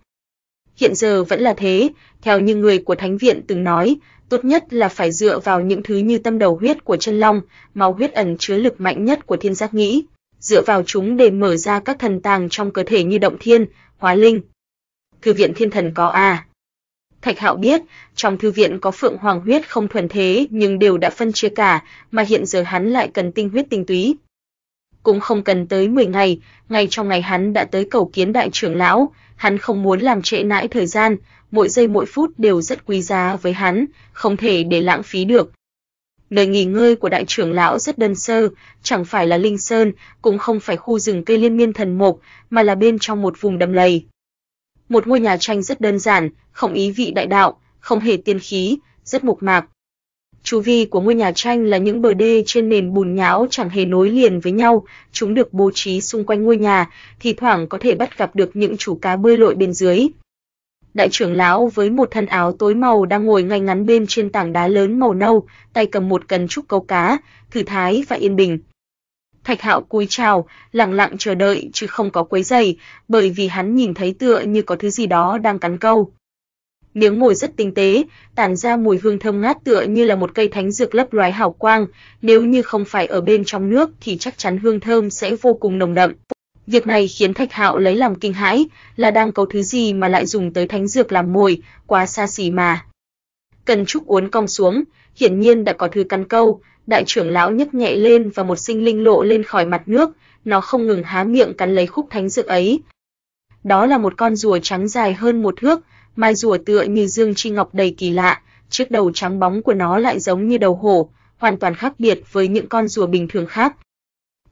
Hiện giờ vẫn là thế, theo như người của Thánh Viện từng nói, tốt nhất là phải dựa vào những thứ như tâm đầu huyết của chân long, máu huyết ẩn chứa lực mạnh nhất của thiên giác nghĩ, dựa vào chúng để mở ra các thần tàng trong cơ thể như động thiên, hóa linh. Thư viện thiên thần có à? Thạch Hạo biết, trong thư viện có phượng hoàng huyết không thuần thế nhưng đều đã phân chia cả, mà hiện giờ hắn lại cần tinh huyết tinh túy, cũng không cần tới 10 ngày, ngay trong ngày hắn đã tới cầu kiến đại trưởng lão, hắn không muốn làm trễ nãi thời gian, mỗi giây mỗi phút đều rất quý giá với hắn, không thể để lãng phí được. Nơi nghỉ ngơi của đại trưởng lão rất đơn sơ, chẳng phải là linh sơn, cũng không phải khu rừng cây liên miên thần mục, mà là bên trong một vùng đầm lầy. Một ngôi nhà tranh rất đơn giản, không ý vị đại đạo, không hề tiên khí, rất mộc mạc, Chu vi của ngôi nhà tranh là những bờ đê trên nền bùn nhão chẳng hề nối liền với nhau, chúng được bố trí xung quanh ngôi nhà, thì thoảng có thể bắt gặp được những chủ cá bơi lội bên dưới. Đại trưởng lão với một thân áo tối màu đang ngồi ngay ngắn bên trên tảng đá lớn màu nâu, tay cầm một cần trúc câu cá, thư thái và yên bình. Thạch Hạo cúi chào, lặng lặng chờ đợi chứ không có quấy giày, bởi vì hắn nhìn thấy tựa như có thứ gì đó đang cắn câu miếng mồi rất tinh tế, tản ra mùi hương thơm ngát tựa như là một cây thánh dược lấp loái hào quang, nếu như không phải ở bên trong nước thì chắc chắn hương thơm sẽ vô cùng nồng đậm. Việc này khiến Thạch Hạo lấy làm kinh hãi, là đang có thứ gì mà lại dùng tới thánh dược làm mồi, quá xa xỉ mà. Cần trúc uốn cong xuống, hiển nhiên đã có thứ căn câu, đại trưởng lão nhấc nhẹ lên và một sinh linh lộ lên khỏi mặt nước, nó không ngừng há miệng cắn lấy khúc thánh dược ấy. Đó là một con rùa trắng dài hơn một thước, mai rùa tựa như dương chi ngọc đầy kỳ lạ, chiếc đầu trắng bóng của nó lại giống như đầu hổ, hoàn toàn khác biệt với những con rùa bình thường khác.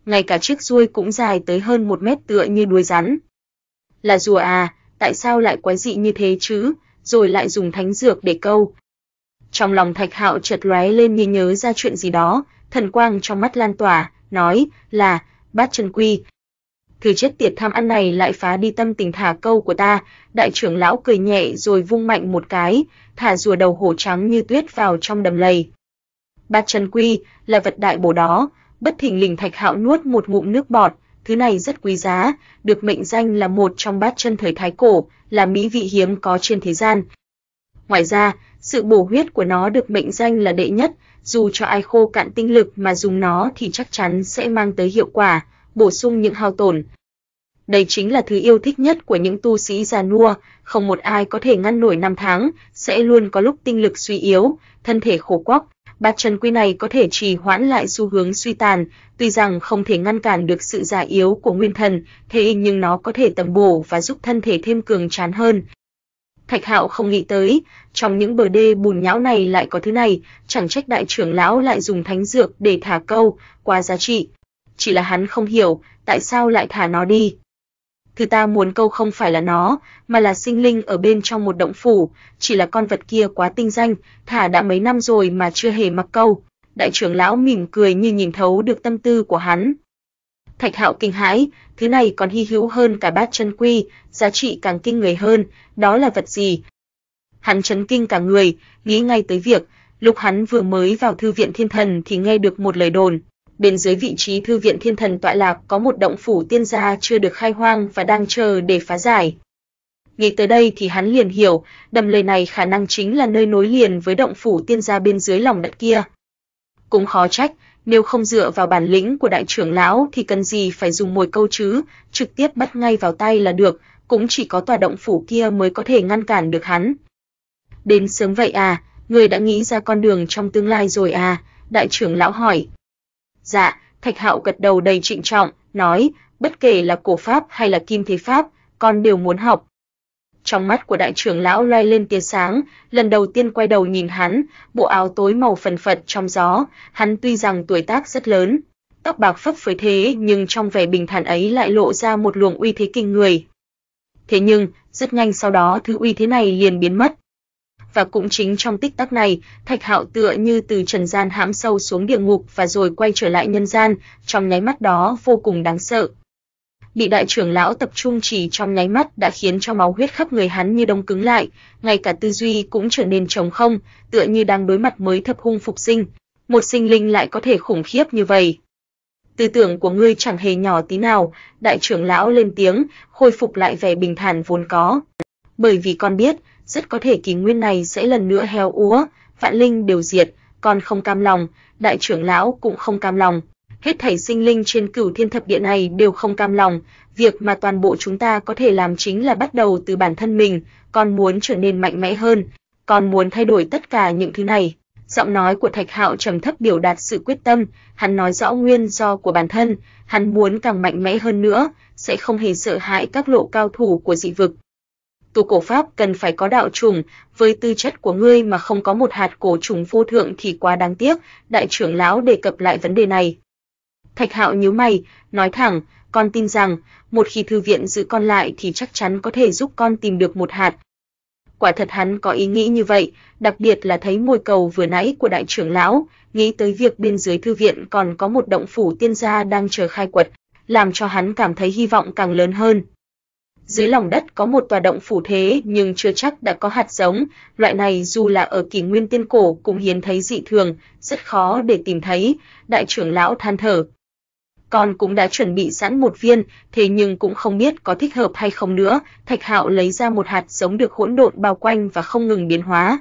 Ngay cả chiếc đuôi cũng dài tới hơn một mét tựa như đuôi rắn. Là rùa à, tại sao lại quái dị như thế chứ, rồi lại dùng thánh dược để câu. Trong lòng Thạch Hạo chợt lóe lên như nhớ ra chuyện gì đó, thần quang trong mắt lan tỏa, nói là bát chân quy thứ chết tiệt tham ăn này lại phá đi tâm tình thả câu của ta. Đại trưởng lão cười nhẹ rồi vung mạnh một cái, thả rùa đầu hổ trắng như tuyết vào trong đầm lầy. Bát chân quy là vật đại bổ đó, bất thình lình Thạch Hạo nuốt một ngụm nước bọt, thứ này rất quý giá, được mệnh danh là một trong bát chân thời thái cổ, là mỹ vị hiếm có trên thế gian. Ngoài ra, sự bổ huyết của nó được mệnh danh là đệ nhất, dù cho ai khô cạn tinh lực mà dùng nó thì chắc chắn sẽ mang tới hiệu quả bổ sung những hao tổn. Đây chính là thứ yêu thích nhất của những tu sĩ già nua, không một ai có thể ngăn nổi năm tháng, sẽ luôn có lúc tinh lực suy yếu, thân thể khổ quắc, bát chân quy này có thể trì hoãn lại xu hướng suy tàn, tuy rằng không thể ngăn cản được sự già yếu của nguyên thần, thế nhưng nó có thể tầm bổ và giúp thân thể thêm cường tráng hơn. Thạch Hạo không nghĩ tới, trong những bờ đê bùn nhão này lại có thứ này, chẳng trách đại trưởng lão lại dùng thánh dược để thả câu, quá giá trị chỉ là hắn không hiểu tại sao lại thả nó đi. Thứ ta muốn câu không phải là nó, mà là sinh linh ở bên trong một động phủ, chỉ là con vật kia quá tinh danh, thả đã mấy năm rồi mà chưa hề mặc câu. Đại trưởng lão mỉm cười như nhìn thấu được tâm tư của hắn. Thạch Hạo kinh hãi, thứ này còn hi hữu hơn cả bát chân quy, giá trị càng kinh người hơn, đó là vật gì? Hắn chấn kinh cả người, nghĩ ngay tới việc, lúc hắn vừa mới vào thư viện thiên thần thì nghe được một lời đồn, bên dưới vị trí thư viện thiên thần tọa lạc có một động phủ tiên gia chưa được khai hoang và đang chờ để phá giải. Nghĩ tới đây thì hắn liền hiểu, đầm lầy này khả năng chính là nơi nối liền với động phủ tiên gia bên dưới lòng đất kia. Cũng khó trách, nếu không dựa vào bản lĩnh của đại trưởng lão thì cần gì phải dùng mồi câu chứ, trực tiếp bắt ngay vào tay là được, cũng chỉ có tòa động phủ kia mới có thể ngăn cản được hắn. Đến sớm vậy à, người đã nghĩ ra con đường trong tương lai rồi à, đại trưởng lão hỏi. Dạ, Thạch Hạo gật đầu đầy trịnh trọng, nói, bất kể là cổ pháp hay là kim thế pháp, con đều muốn học. Trong mắt của đại trưởng lão loay lên tia sáng, lần đầu tiên quay đầu nhìn hắn, bộ áo tối màu phần phật trong gió, hắn tuy rằng tuổi tác rất lớn, tóc bạc phấp phới thế nhưng trong vẻ bình thản ấy lại lộ ra một luồng uy thế kinh người. Thế nhưng, rất nhanh sau đó thứ uy thế này liền biến mất, và cũng chính trong tích tắc này, Thạch Hạo tựa như từ trần gian hãm sâu xuống địa ngục và rồi quay trở lại nhân gian, trong nháy mắt đó vô cùng đáng sợ. Bị đại trưởng lão tập trung chỉ trong nháy mắt đã khiến cho máu huyết khắp người hắn như đông cứng lại, ngay cả tư duy cũng trở nên trống không, tựa như đang đối mặt mới thập hung phục sinh. Một sinh linh lại có thể khủng khiếp như vậy. Tư tưởng của ngươi chẳng hề nhỏ tí nào, đại trưởng lão lên tiếng, khôi phục lại vẻ bình thản vốn có. Bởi vì con biết, rất có thể kỳ nguyên này sẽ lần nữa héo úa, vạn linh đều diệt, còn không cam lòng, đại trưởng lão cũng không cam lòng. Hết thảy sinh linh trên cửu thiên thập địa này đều không cam lòng, việc mà toàn bộ chúng ta có thể làm chính là bắt đầu từ bản thân mình, còn muốn trở nên mạnh mẽ hơn, còn muốn thay đổi tất cả những thứ này. Giọng nói của Thạch Hạo trầm thấp biểu đạt sự quyết tâm, hắn nói rõ nguyên do của bản thân, hắn muốn càng mạnh mẽ hơn nữa, sẽ không hề sợ hãi các lộ cao thủ của dị vực, tu cổ pháp cần phải có đạo chủng, với tư chất của ngươi mà không có một hạt cổ trùng vô thượng thì quá đáng tiếc, đại trưởng lão đề cập lại vấn đề này. Thạch Hạo nhíu mày, nói thẳng, con tin rằng, một khi thư viện giữ con lại thì chắc chắn có thể giúp con tìm được một hạt. Quả thật hắn có ý nghĩ như vậy, đặc biệt là thấy môi cầu vừa nãy của đại trưởng lão, nghĩ tới việc bên dưới thư viện còn có một động phủ tiên gia đang chờ khai quật, làm cho hắn cảm thấy hy vọng càng lớn hơn dưới lòng đất có một tòa động phủ thế nhưng chưa chắc đã có hạt giống, loại này dù là ở kỷ nguyên tiên cổ cũng hiếm thấy dị thường, rất khó để tìm thấy, đại trưởng lão than thở. Con cũng đã chuẩn bị sẵn một viên, thế nhưng cũng không biết có thích hợp hay không nữa, Thạch Hạo lấy ra một hạt giống được hỗn độn bao quanh và không ngừng biến hóa.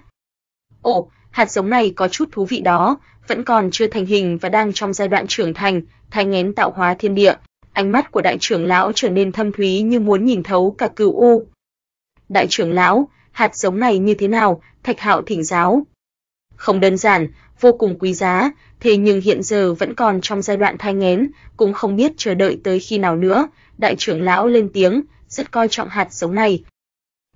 Ồ, hạt giống này có chút thú vị đó, vẫn còn chưa thành hình và đang trong giai đoạn trưởng thành, thay ngén tạo hóa thiên địa, ánh mắt của đại trưởng lão trở nên thâm thúy như muốn nhìn thấu cả cửu u. Đại trưởng lão, hạt giống này như thế nào? Thạch Hạo thỉnh giáo. Không đơn giản, vô cùng quý giá, thế nhưng hiện giờ vẫn còn trong giai đoạn thai nghén, cũng không biết chờ đợi tới khi nào nữa, đại trưởng lão lên tiếng, rất coi trọng hạt giống này.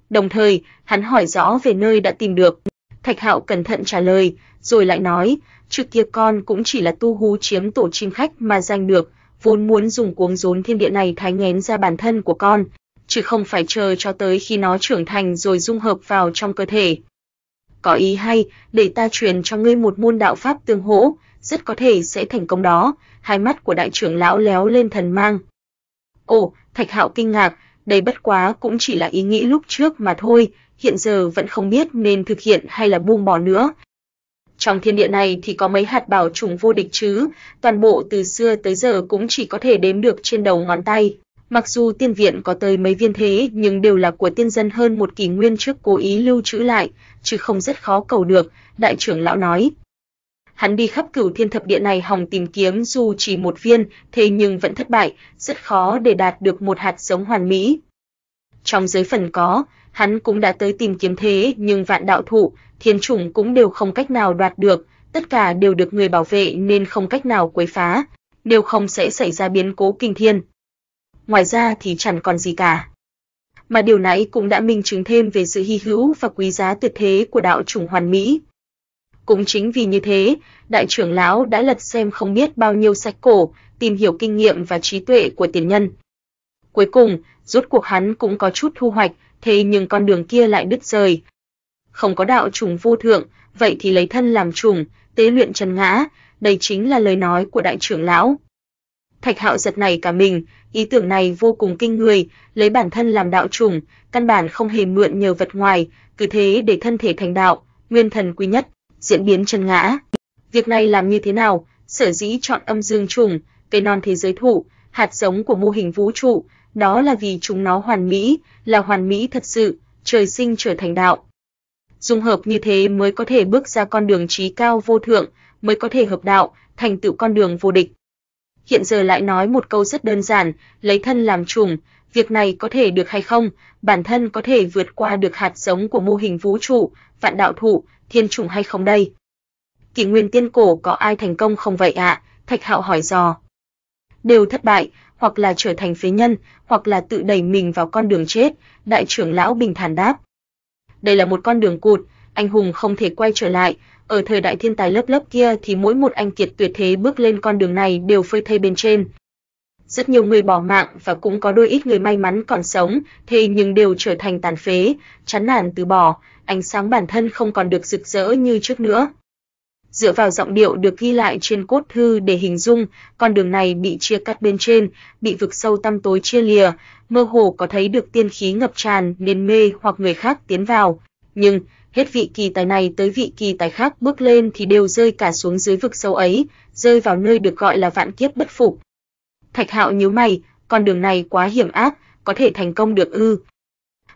Đồng thời, hắn hỏi rõ về nơi đã tìm được. Thạch Hạo cẩn thận trả lời, rồi lại nói, trước kia con cũng chỉ là tu hú chiếm tổ chim khách mà giành được, vốn muốn dùng cuống rốn thiên địa này thái nghén ra bản thân của con, chứ không phải chờ cho tới khi nó trưởng thành rồi dung hợp vào trong cơ thể. Có ý hay, để ta truyền cho ngươi một môn đạo pháp tương hỗ, rất có thể sẽ thành công đó, hai mắt của đại trưởng lão léo lên thần mang. Ồ, Thạch Hạo kinh ngạc, đây bất quá cũng chỉ là ý nghĩ lúc trước mà thôi, hiện giờ vẫn không biết nên thực hiện hay là buông bỏ nữa, trong thiên địa này thì có mấy hạt bảo trùng vô địch chứ, toàn bộ từ xưa tới giờ cũng chỉ có thể đếm được trên đầu ngón tay. Mặc dù tiên viện có tới mấy viên thế nhưng đều là của tiên dân hơn một kỷ nguyên trước cố ý lưu trữ lại, chứ không rất khó cầu được, đại trưởng lão nói. Hắn đi khắp cửu thiên thập địa này hòng tìm kiếm dù chỉ một viên, thế nhưng vẫn thất bại, rất khó để đạt được một hạt giống hoàn mỹ trong giới phần có, hắn cũng đã tới tìm kiếm thế, nhưng vạn đạo thủ, thiên chủng cũng đều không cách nào đoạt được, tất cả đều được người bảo vệ nên không cách nào quấy phá, nếu không sẽ xảy ra biến cố kinh thiên. Ngoài ra thì chẳng còn gì cả. Mà điều này cũng đã minh chứng thêm về sự hy hữu và quý giá tuyệt thế của đạo chủng hoàn mỹ. Cũng chính vì như thế, đại trưởng lão đã lật xem không biết bao nhiêu sách cổ, tìm hiểu kinh nghiệm và trí tuệ của tiền nhân. Cuối cùng, rốt cuộc hắn cũng có chút thu hoạch, thế nhưng con đường kia lại đứt rời. Không có đạo trùng vô thượng, vậy thì lấy thân làm trùng, tế luyện trần ngã, đây chính là lời nói của đại trưởng lão. Thạch Hạo giật này cả mình, ý tưởng này vô cùng kinh người, lấy bản thân làm đạo trùng, căn bản không hề mượn nhờ vật ngoài, cứ thế để thân thể thành đạo, nguyên thần quý nhất, diễn biến chân ngã. Việc này làm như thế nào? Sở dĩ chọn âm dương trùng, cây non thế giới thụ, hạt giống của mô hình vũ trụ, đó là vì chúng nó hoàn mỹ, là hoàn mỹ thật sự, trời sinh trở thành đạo. Dung hợp như thế mới có thể bước ra con đường trí cao vô thượng, mới có thể hợp đạo, thành tựu con đường vô địch. Hiện giờ lại nói một câu rất đơn giản, lấy thân làm chủng, việc này có thể được hay không, bản thân có thể vượt qua được hạt giống của mô hình vũ trụ, vạn đạo thụ, thiên chủng hay không đây? Kỷ nguyên tiên cổ có ai thành công không vậy ạ? Thạch Hạo hỏi dò đều thất bại, hoặc là trở thành phế nhân, hoặc là tự đẩy mình vào con đường chết, đại trưởng lão bình thản đáp. Đây là một con đường cụt, anh hùng không thể quay trở lại, ở thời đại thiên tài lớp lớp kia thì mỗi một anh kiệt tuyệt thế bước lên con đường này đều phơi thây bên trên. Rất nhiều người bỏ mạng và cũng có đôi ít người may mắn còn sống, thế nhưng đều trở thành tàn phế, chán nản từ bỏ, ánh sáng bản thân không còn được rực rỡ như trước nữa dựa vào giọng điệu được ghi lại trên cốt thư để hình dung, con đường này bị chia cắt bên trên, bị vực sâu tăm tối chia lìa, mơ hồ có thấy được tiên khí ngập tràn nên mê hoặc người khác tiến vào, nhưng hết vị kỳ tài này tới vị kỳ tài khác bước lên thì đều rơi cả xuống dưới vực sâu ấy, rơi vào nơi được gọi là vạn kiếp bất phục. Thạch Hạo nhíu mày, con đường này quá hiểm ác, có thể thành công được ư?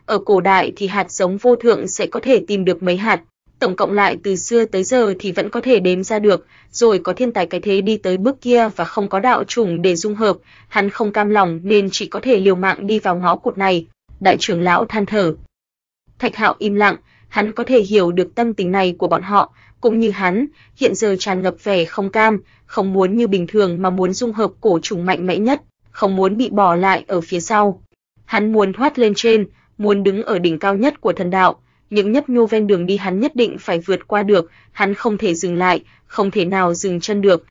Ở cổ đại thì hạt giống vô thượng sẽ có thể tìm được mấy hạt, tổng cộng lại từ xưa tới giờ thì vẫn có thể đếm ra được, rồi có thiên tài cái thế đi tới bước kia và không có đạo chủng để dung hợp, hắn không cam lòng nên chỉ có thể liều mạng đi vào ngõ cụt này, đại trưởng lão than thở. Thạch Hạo im lặng, hắn có thể hiểu được tâm tình này của bọn họ, cũng như hắn, hiện giờ tràn ngập vẻ không cam, không muốn như bình thường mà muốn dung hợp cổ trùng mạnh mẽ nhất, không muốn bị bỏ lại ở phía sau. Hắn muốn thoát lên trên, muốn đứng ở đỉnh cao nhất của thần đạo, những nhấp nhô ven đường đi hắn nhất định phải vượt qua được, hắn không thể dừng lại, không thể nào dừng chân được.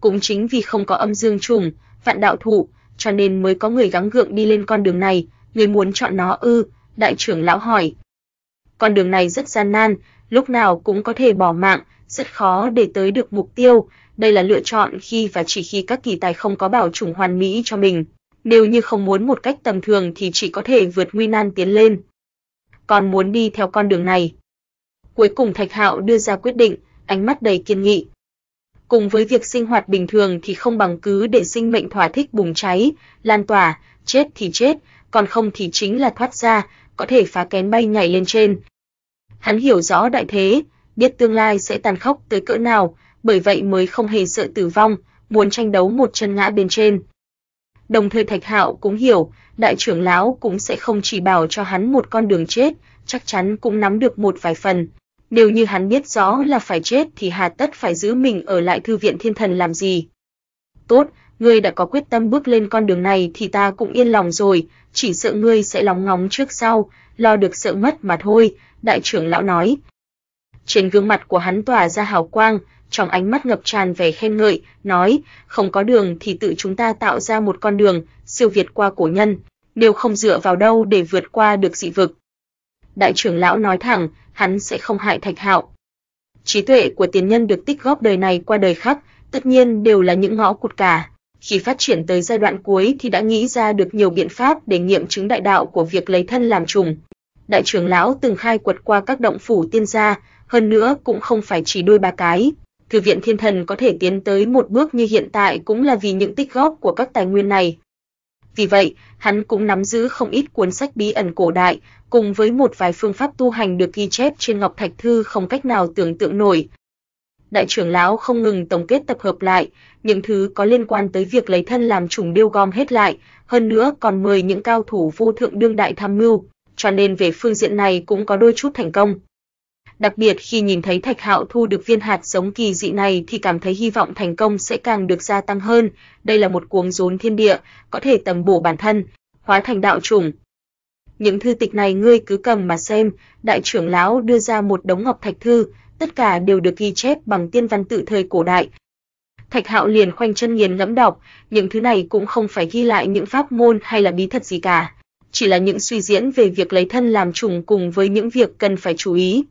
Cũng chính vì không có âm dương trùng, vạn đạo thụ, cho nên mới có người gắng gượng đi lên con đường này, người muốn chọn nó ư? đại trưởng lão hỏi. Con đường này rất gian nan, lúc nào cũng có thể bỏ mạng, rất khó để tới được mục tiêu, đây là lựa chọn khi và chỉ khi các kỳ tài không có bảo trùng hoàn mỹ cho mình. Nếu như không muốn một cách tầm thường thì chỉ có thể vượt nguy nan tiến lên, còn muốn đi theo con đường này. Cuối cùng Thạch Hạo đưa ra quyết định, ánh mắt đầy kiên nghị. Cùng với việc sinh hoạt bình thường thì không bằng cứ để sinh mệnh thỏa thích bùng cháy, lan tỏa, chết thì chết, còn không thì chính là thoát ra, có thể phá kén bay nhảy lên trên. Hắn hiểu rõ đại thế, biết tương lai sẽ tàn khốc tới cỡ nào, bởi vậy mới không hề sợ tử vong, muốn tranh đấu một chân ngã bên trên. Đồng thời Thạch Hạo cũng hiểu, đại trưởng lão cũng sẽ không chỉ bảo cho hắn một con đường chết, chắc chắn cũng nắm được một vài phần. Nếu như hắn biết rõ là phải chết thì hà tất phải giữ mình ở lại thư viện thiên thần làm gì? Tốt, ngươi đã có quyết tâm bước lên con đường này thì ta cũng yên lòng rồi, chỉ sợ ngươi sẽ lóng ngóng trước sau, lo được sợ mất mà thôi, đại trưởng lão nói, trên gương mặt của hắn tỏa ra hào quang, trong ánh mắt ngập tràn vẻ khen ngợi, nói, không có đường thì tự chúng ta tạo ra một con đường, siêu việt qua cổ nhân, đều không dựa vào đâu để vượt qua được dị vực. Đại trưởng lão nói thẳng, hắn sẽ không hại Thạch Hạo. Trí tuệ của tiền nhân được tích góp đời này qua đời khác, tất nhiên đều là những ngõ cụt cả. Khi phát triển tới giai đoạn cuối thì đã nghĩ ra được nhiều biện pháp để nghiệm chứng đại đạo của việc lấy thân làm trùng. Đại trưởng lão từng khai quật qua các động phủ tiên gia, hơn nữa cũng không phải chỉ đôi ba cái. Thư viện Thiên Thần có thể tiến tới một bước như hiện tại cũng là vì những tích góp của các tài nguyên này. Vì vậy, hắn cũng nắm giữ không ít cuốn sách bí ẩn cổ đại, cùng với một vài phương pháp tu hành được ghi chép trên ngọc thạch thư không cách nào tưởng tượng nổi. Đại trưởng lão không ngừng tổng kết tập hợp lại, những thứ có liên quan tới việc lấy thân làm chủng điêu gom hết lại, hơn nữa còn mời những cao thủ vô thượng đương đại tham mưu, cho nên về phương diện này cũng có đôi chút thành công đặc biệt khi nhìn thấy Thạch Hạo thu được viên hạt giống kỳ dị này thì cảm thấy hy vọng thành công sẽ càng được gia tăng hơn. Đây là một cuống rốn thiên địa, có thể tầm bổ bản thân, hóa thành đạo chủng. Những thư tịch này ngươi cứ cầm mà xem, đại trưởng lão đưa ra một đống ngọc thạch thư, tất cả đều được ghi chép bằng tiên văn tự thời cổ đại. Thạch Hạo liền khoanh chân nghiền ngẫm đọc, những thứ này cũng không phải ghi lại những pháp môn hay là bí thuật gì cả, chỉ là những suy diễn về việc lấy thân làm chủng cùng với những việc cần phải chú ý.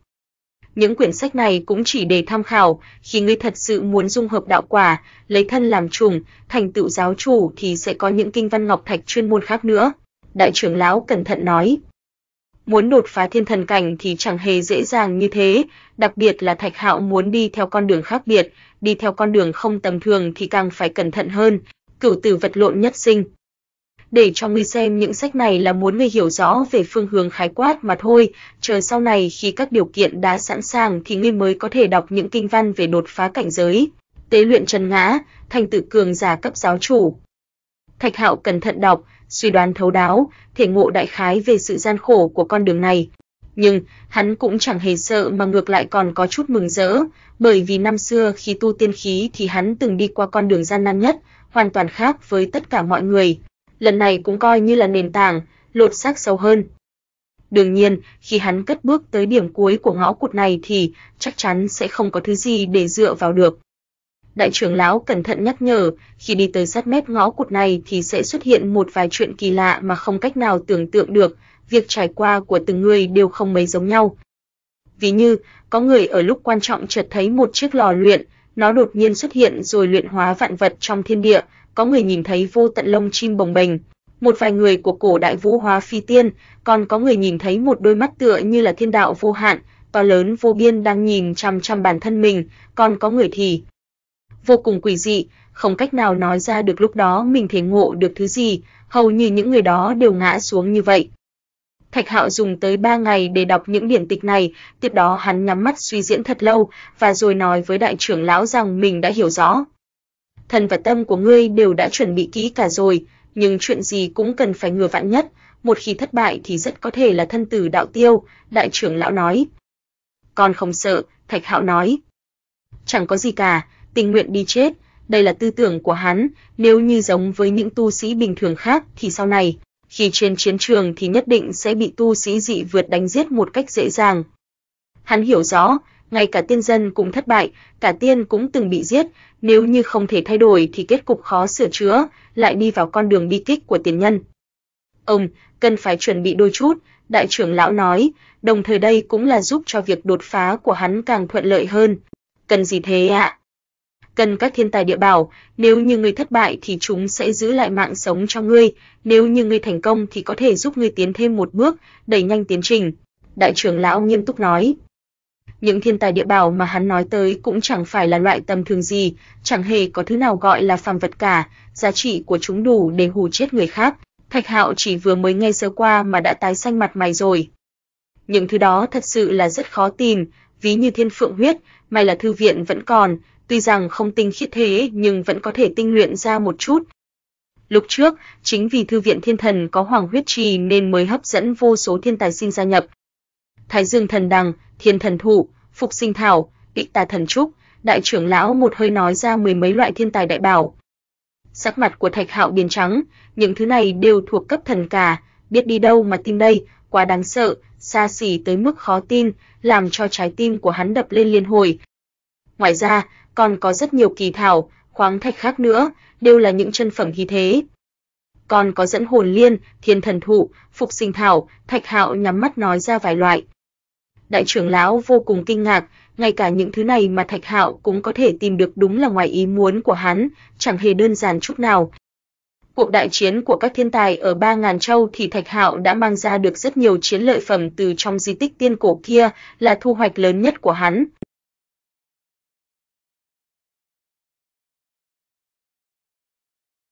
Những quyển sách này cũng chỉ để tham khảo, khi ngươi thật sự muốn dung hợp đạo quả, lấy thân làm trùng, thành tựu giáo chủ thì sẽ có những kinh văn ngọc thạch chuyên môn khác nữa. Đại trưởng lão cẩn thận nói. Muốn đột phá thiên thần cảnh thì chẳng hề dễ dàng như thế, đặc biệt là Thạch Hạo muốn đi theo con đường khác biệt, đi theo con đường không tầm thường thì càng phải cẩn thận hơn, cửu tử vật lộn nhất sinh, để cho ngươi xem những sách này là muốn ngươi hiểu rõ về phương hướng khái quát mà thôi, chờ sau này khi các điều kiện đã sẵn sàng thì ngươi mới có thể đọc những kinh văn về đột phá cảnh giới, tế luyện trần ngã, thành tự cường giả cấp giáo chủ. Thạch Hạo cẩn thận đọc, suy đoán thấu đáo, thể ngộ đại khái về sự gian khổ của con đường này. Nhưng, hắn cũng chẳng hề sợ mà ngược lại còn có chút mừng rỡ, bởi vì năm xưa khi tu tiên khí thì hắn từng đi qua con đường gian nan nhất, hoàn toàn khác với tất cả mọi người, lần này cũng coi như là nền tảng, lột xác sâu hơn. Đương nhiên, khi hắn cất bước tới điểm cuối của ngõ cụt này thì chắc chắn sẽ không có thứ gì để dựa vào được. Đại trưởng lão cẩn thận nhắc nhở, khi đi tới sát mép ngõ cụt này thì sẽ xuất hiện một vài chuyện kỳ lạ mà không cách nào tưởng tượng được, việc trải qua của từng người đều không mấy giống nhau. Ví như, có người ở lúc quan trọng chợt thấy một chiếc lò luyện, nó đột nhiên xuất hiện rồi luyện hóa vạn vật trong thiên địa, có người nhìn thấy vô tận lông chim bồng bềnh, một vài người của cổ đại vũ hóa phi tiên, còn có người nhìn thấy một đôi mắt tựa như là thiên đạo vô hạn, to lớn vô biên đang nhìn chằm chằm bản thân mình, còn có người thì vô cùng quỷ dị, không cách nào nói ra được lúc đó mình thể ngộ được thứ gì, hầu như những người đó đều ngã xuống như vậy. Thạch Hạo dùng tới 3 ngày để đọc những điển tịch này, tiếp đó hắn nhắm mắt suy diễn thật lâu và rồi nói với đại trưởng lão rằng mình đã hiểu rõ thần và tâm của ngươi đều đã chuẩn bị kỹ cả rồi, nhưng chuyện gì cũng cần phải ngừa vạn nhất, một khi thất bại thì rất có thể là thân tử đạo tiêu, đại trưởng lão nói. Con không sợ, Thạch Hạo nói. Chẳng có gì cả, tình nguyện đi chết, đây là tư tưởng của hắn, nếu như giống với những tu sĩ bình thường khác thì sau này, khi trên chiến trường thì nhất định sẽ bị tu sĩ dị vượt đánh giết một cách dễ dàng. Hắn hiểu rõ, ngay cả tiên dân cũng thất bại, cả tiên cũng từng bị giết, nếu như không thể thay đổi thì kết cục khó sửa chữa, lại đi vào con đường bi kích của tiền nhân. Ông cần phải chuẩn bị đôi chút, đại trưởng lão nói, đồng thời đây cũng là giúp cho việc đột phá của hắn càng thuận lợi hơn. Cần gì thế ạ? Cần các thiên tài địa bảo, nếu như ngươi thất bại thì chúng sẽ giữ lại mạng sống cho ngươi, nếu như ngươi thành công thì có thể giúp ngươi tiến thêm một bước, đẩy nhanh tiến trình. Đại trưởng lão nghiêm túc nói, những thiên tài địa bảo mà hắn nói tới cũng chẳng phải là loại tầm thường gì, chẳng hề có thứ nào gọi là phàm vật cả, giá trị của chúng đủ để hù chết người khác. Thạch Hạo chỉ vừa mới ngay sơ qua mà đã tái xanh mặt mày rồi. Những thứ đó thật sự là rất khó tìm, ví như thiên phượng huyết, may là thư viện vẫn còn, tuy rằng không tinh khiết thế nhưng vẫn có thể tinh luyện ra một chút. Lúc trước, chính vì thư viện thiên thần có hoàng huyết trì nên mới hấp dẫn vô số thiên tài sinh gia nhập, Thái Dương thần đằng, Thiên thần thụ, Phục sinh thảo, Tị tà thần trúc, đại trưởng lão một hơi nói ra mười mấy loại thiên tài đại bảo. Sắc mặt của Thạch Hạo biến trắng, những thứ này đều thuộc cấp thần cả, biết đi đâu mà tìm đây, quá đáng sợ, xa xỉ tới mức khó tin, làm cho trái tim của hắn đập lên liên hồi. Ngoài ra, còn có rất nhiều kỳ thảo, khoáng thạch khác nữa, đều là những chân phẩm hy thế. Còn có dẫn hồn liên, thiên thần thụ, phục sinh thảo, Thạch Hạo nhắm mắt nói ra vài loại đại trưởng lão vô cùng kinh ngạc, ngay cả những thứ này mà Thạch Hạo cũng có thể tìm được đúng là ngoài ý muốn của hắn, chẳng hề đơn giản chút nào. Cuộc đại chiến của các thiên tài ở ba ngàn châu thì Thạch Hạo đã mang ra được rất nhiều chiến lợi phẩm từ trong di tích tiên cổ kia, là thu hoạch lớn nhất của hắn,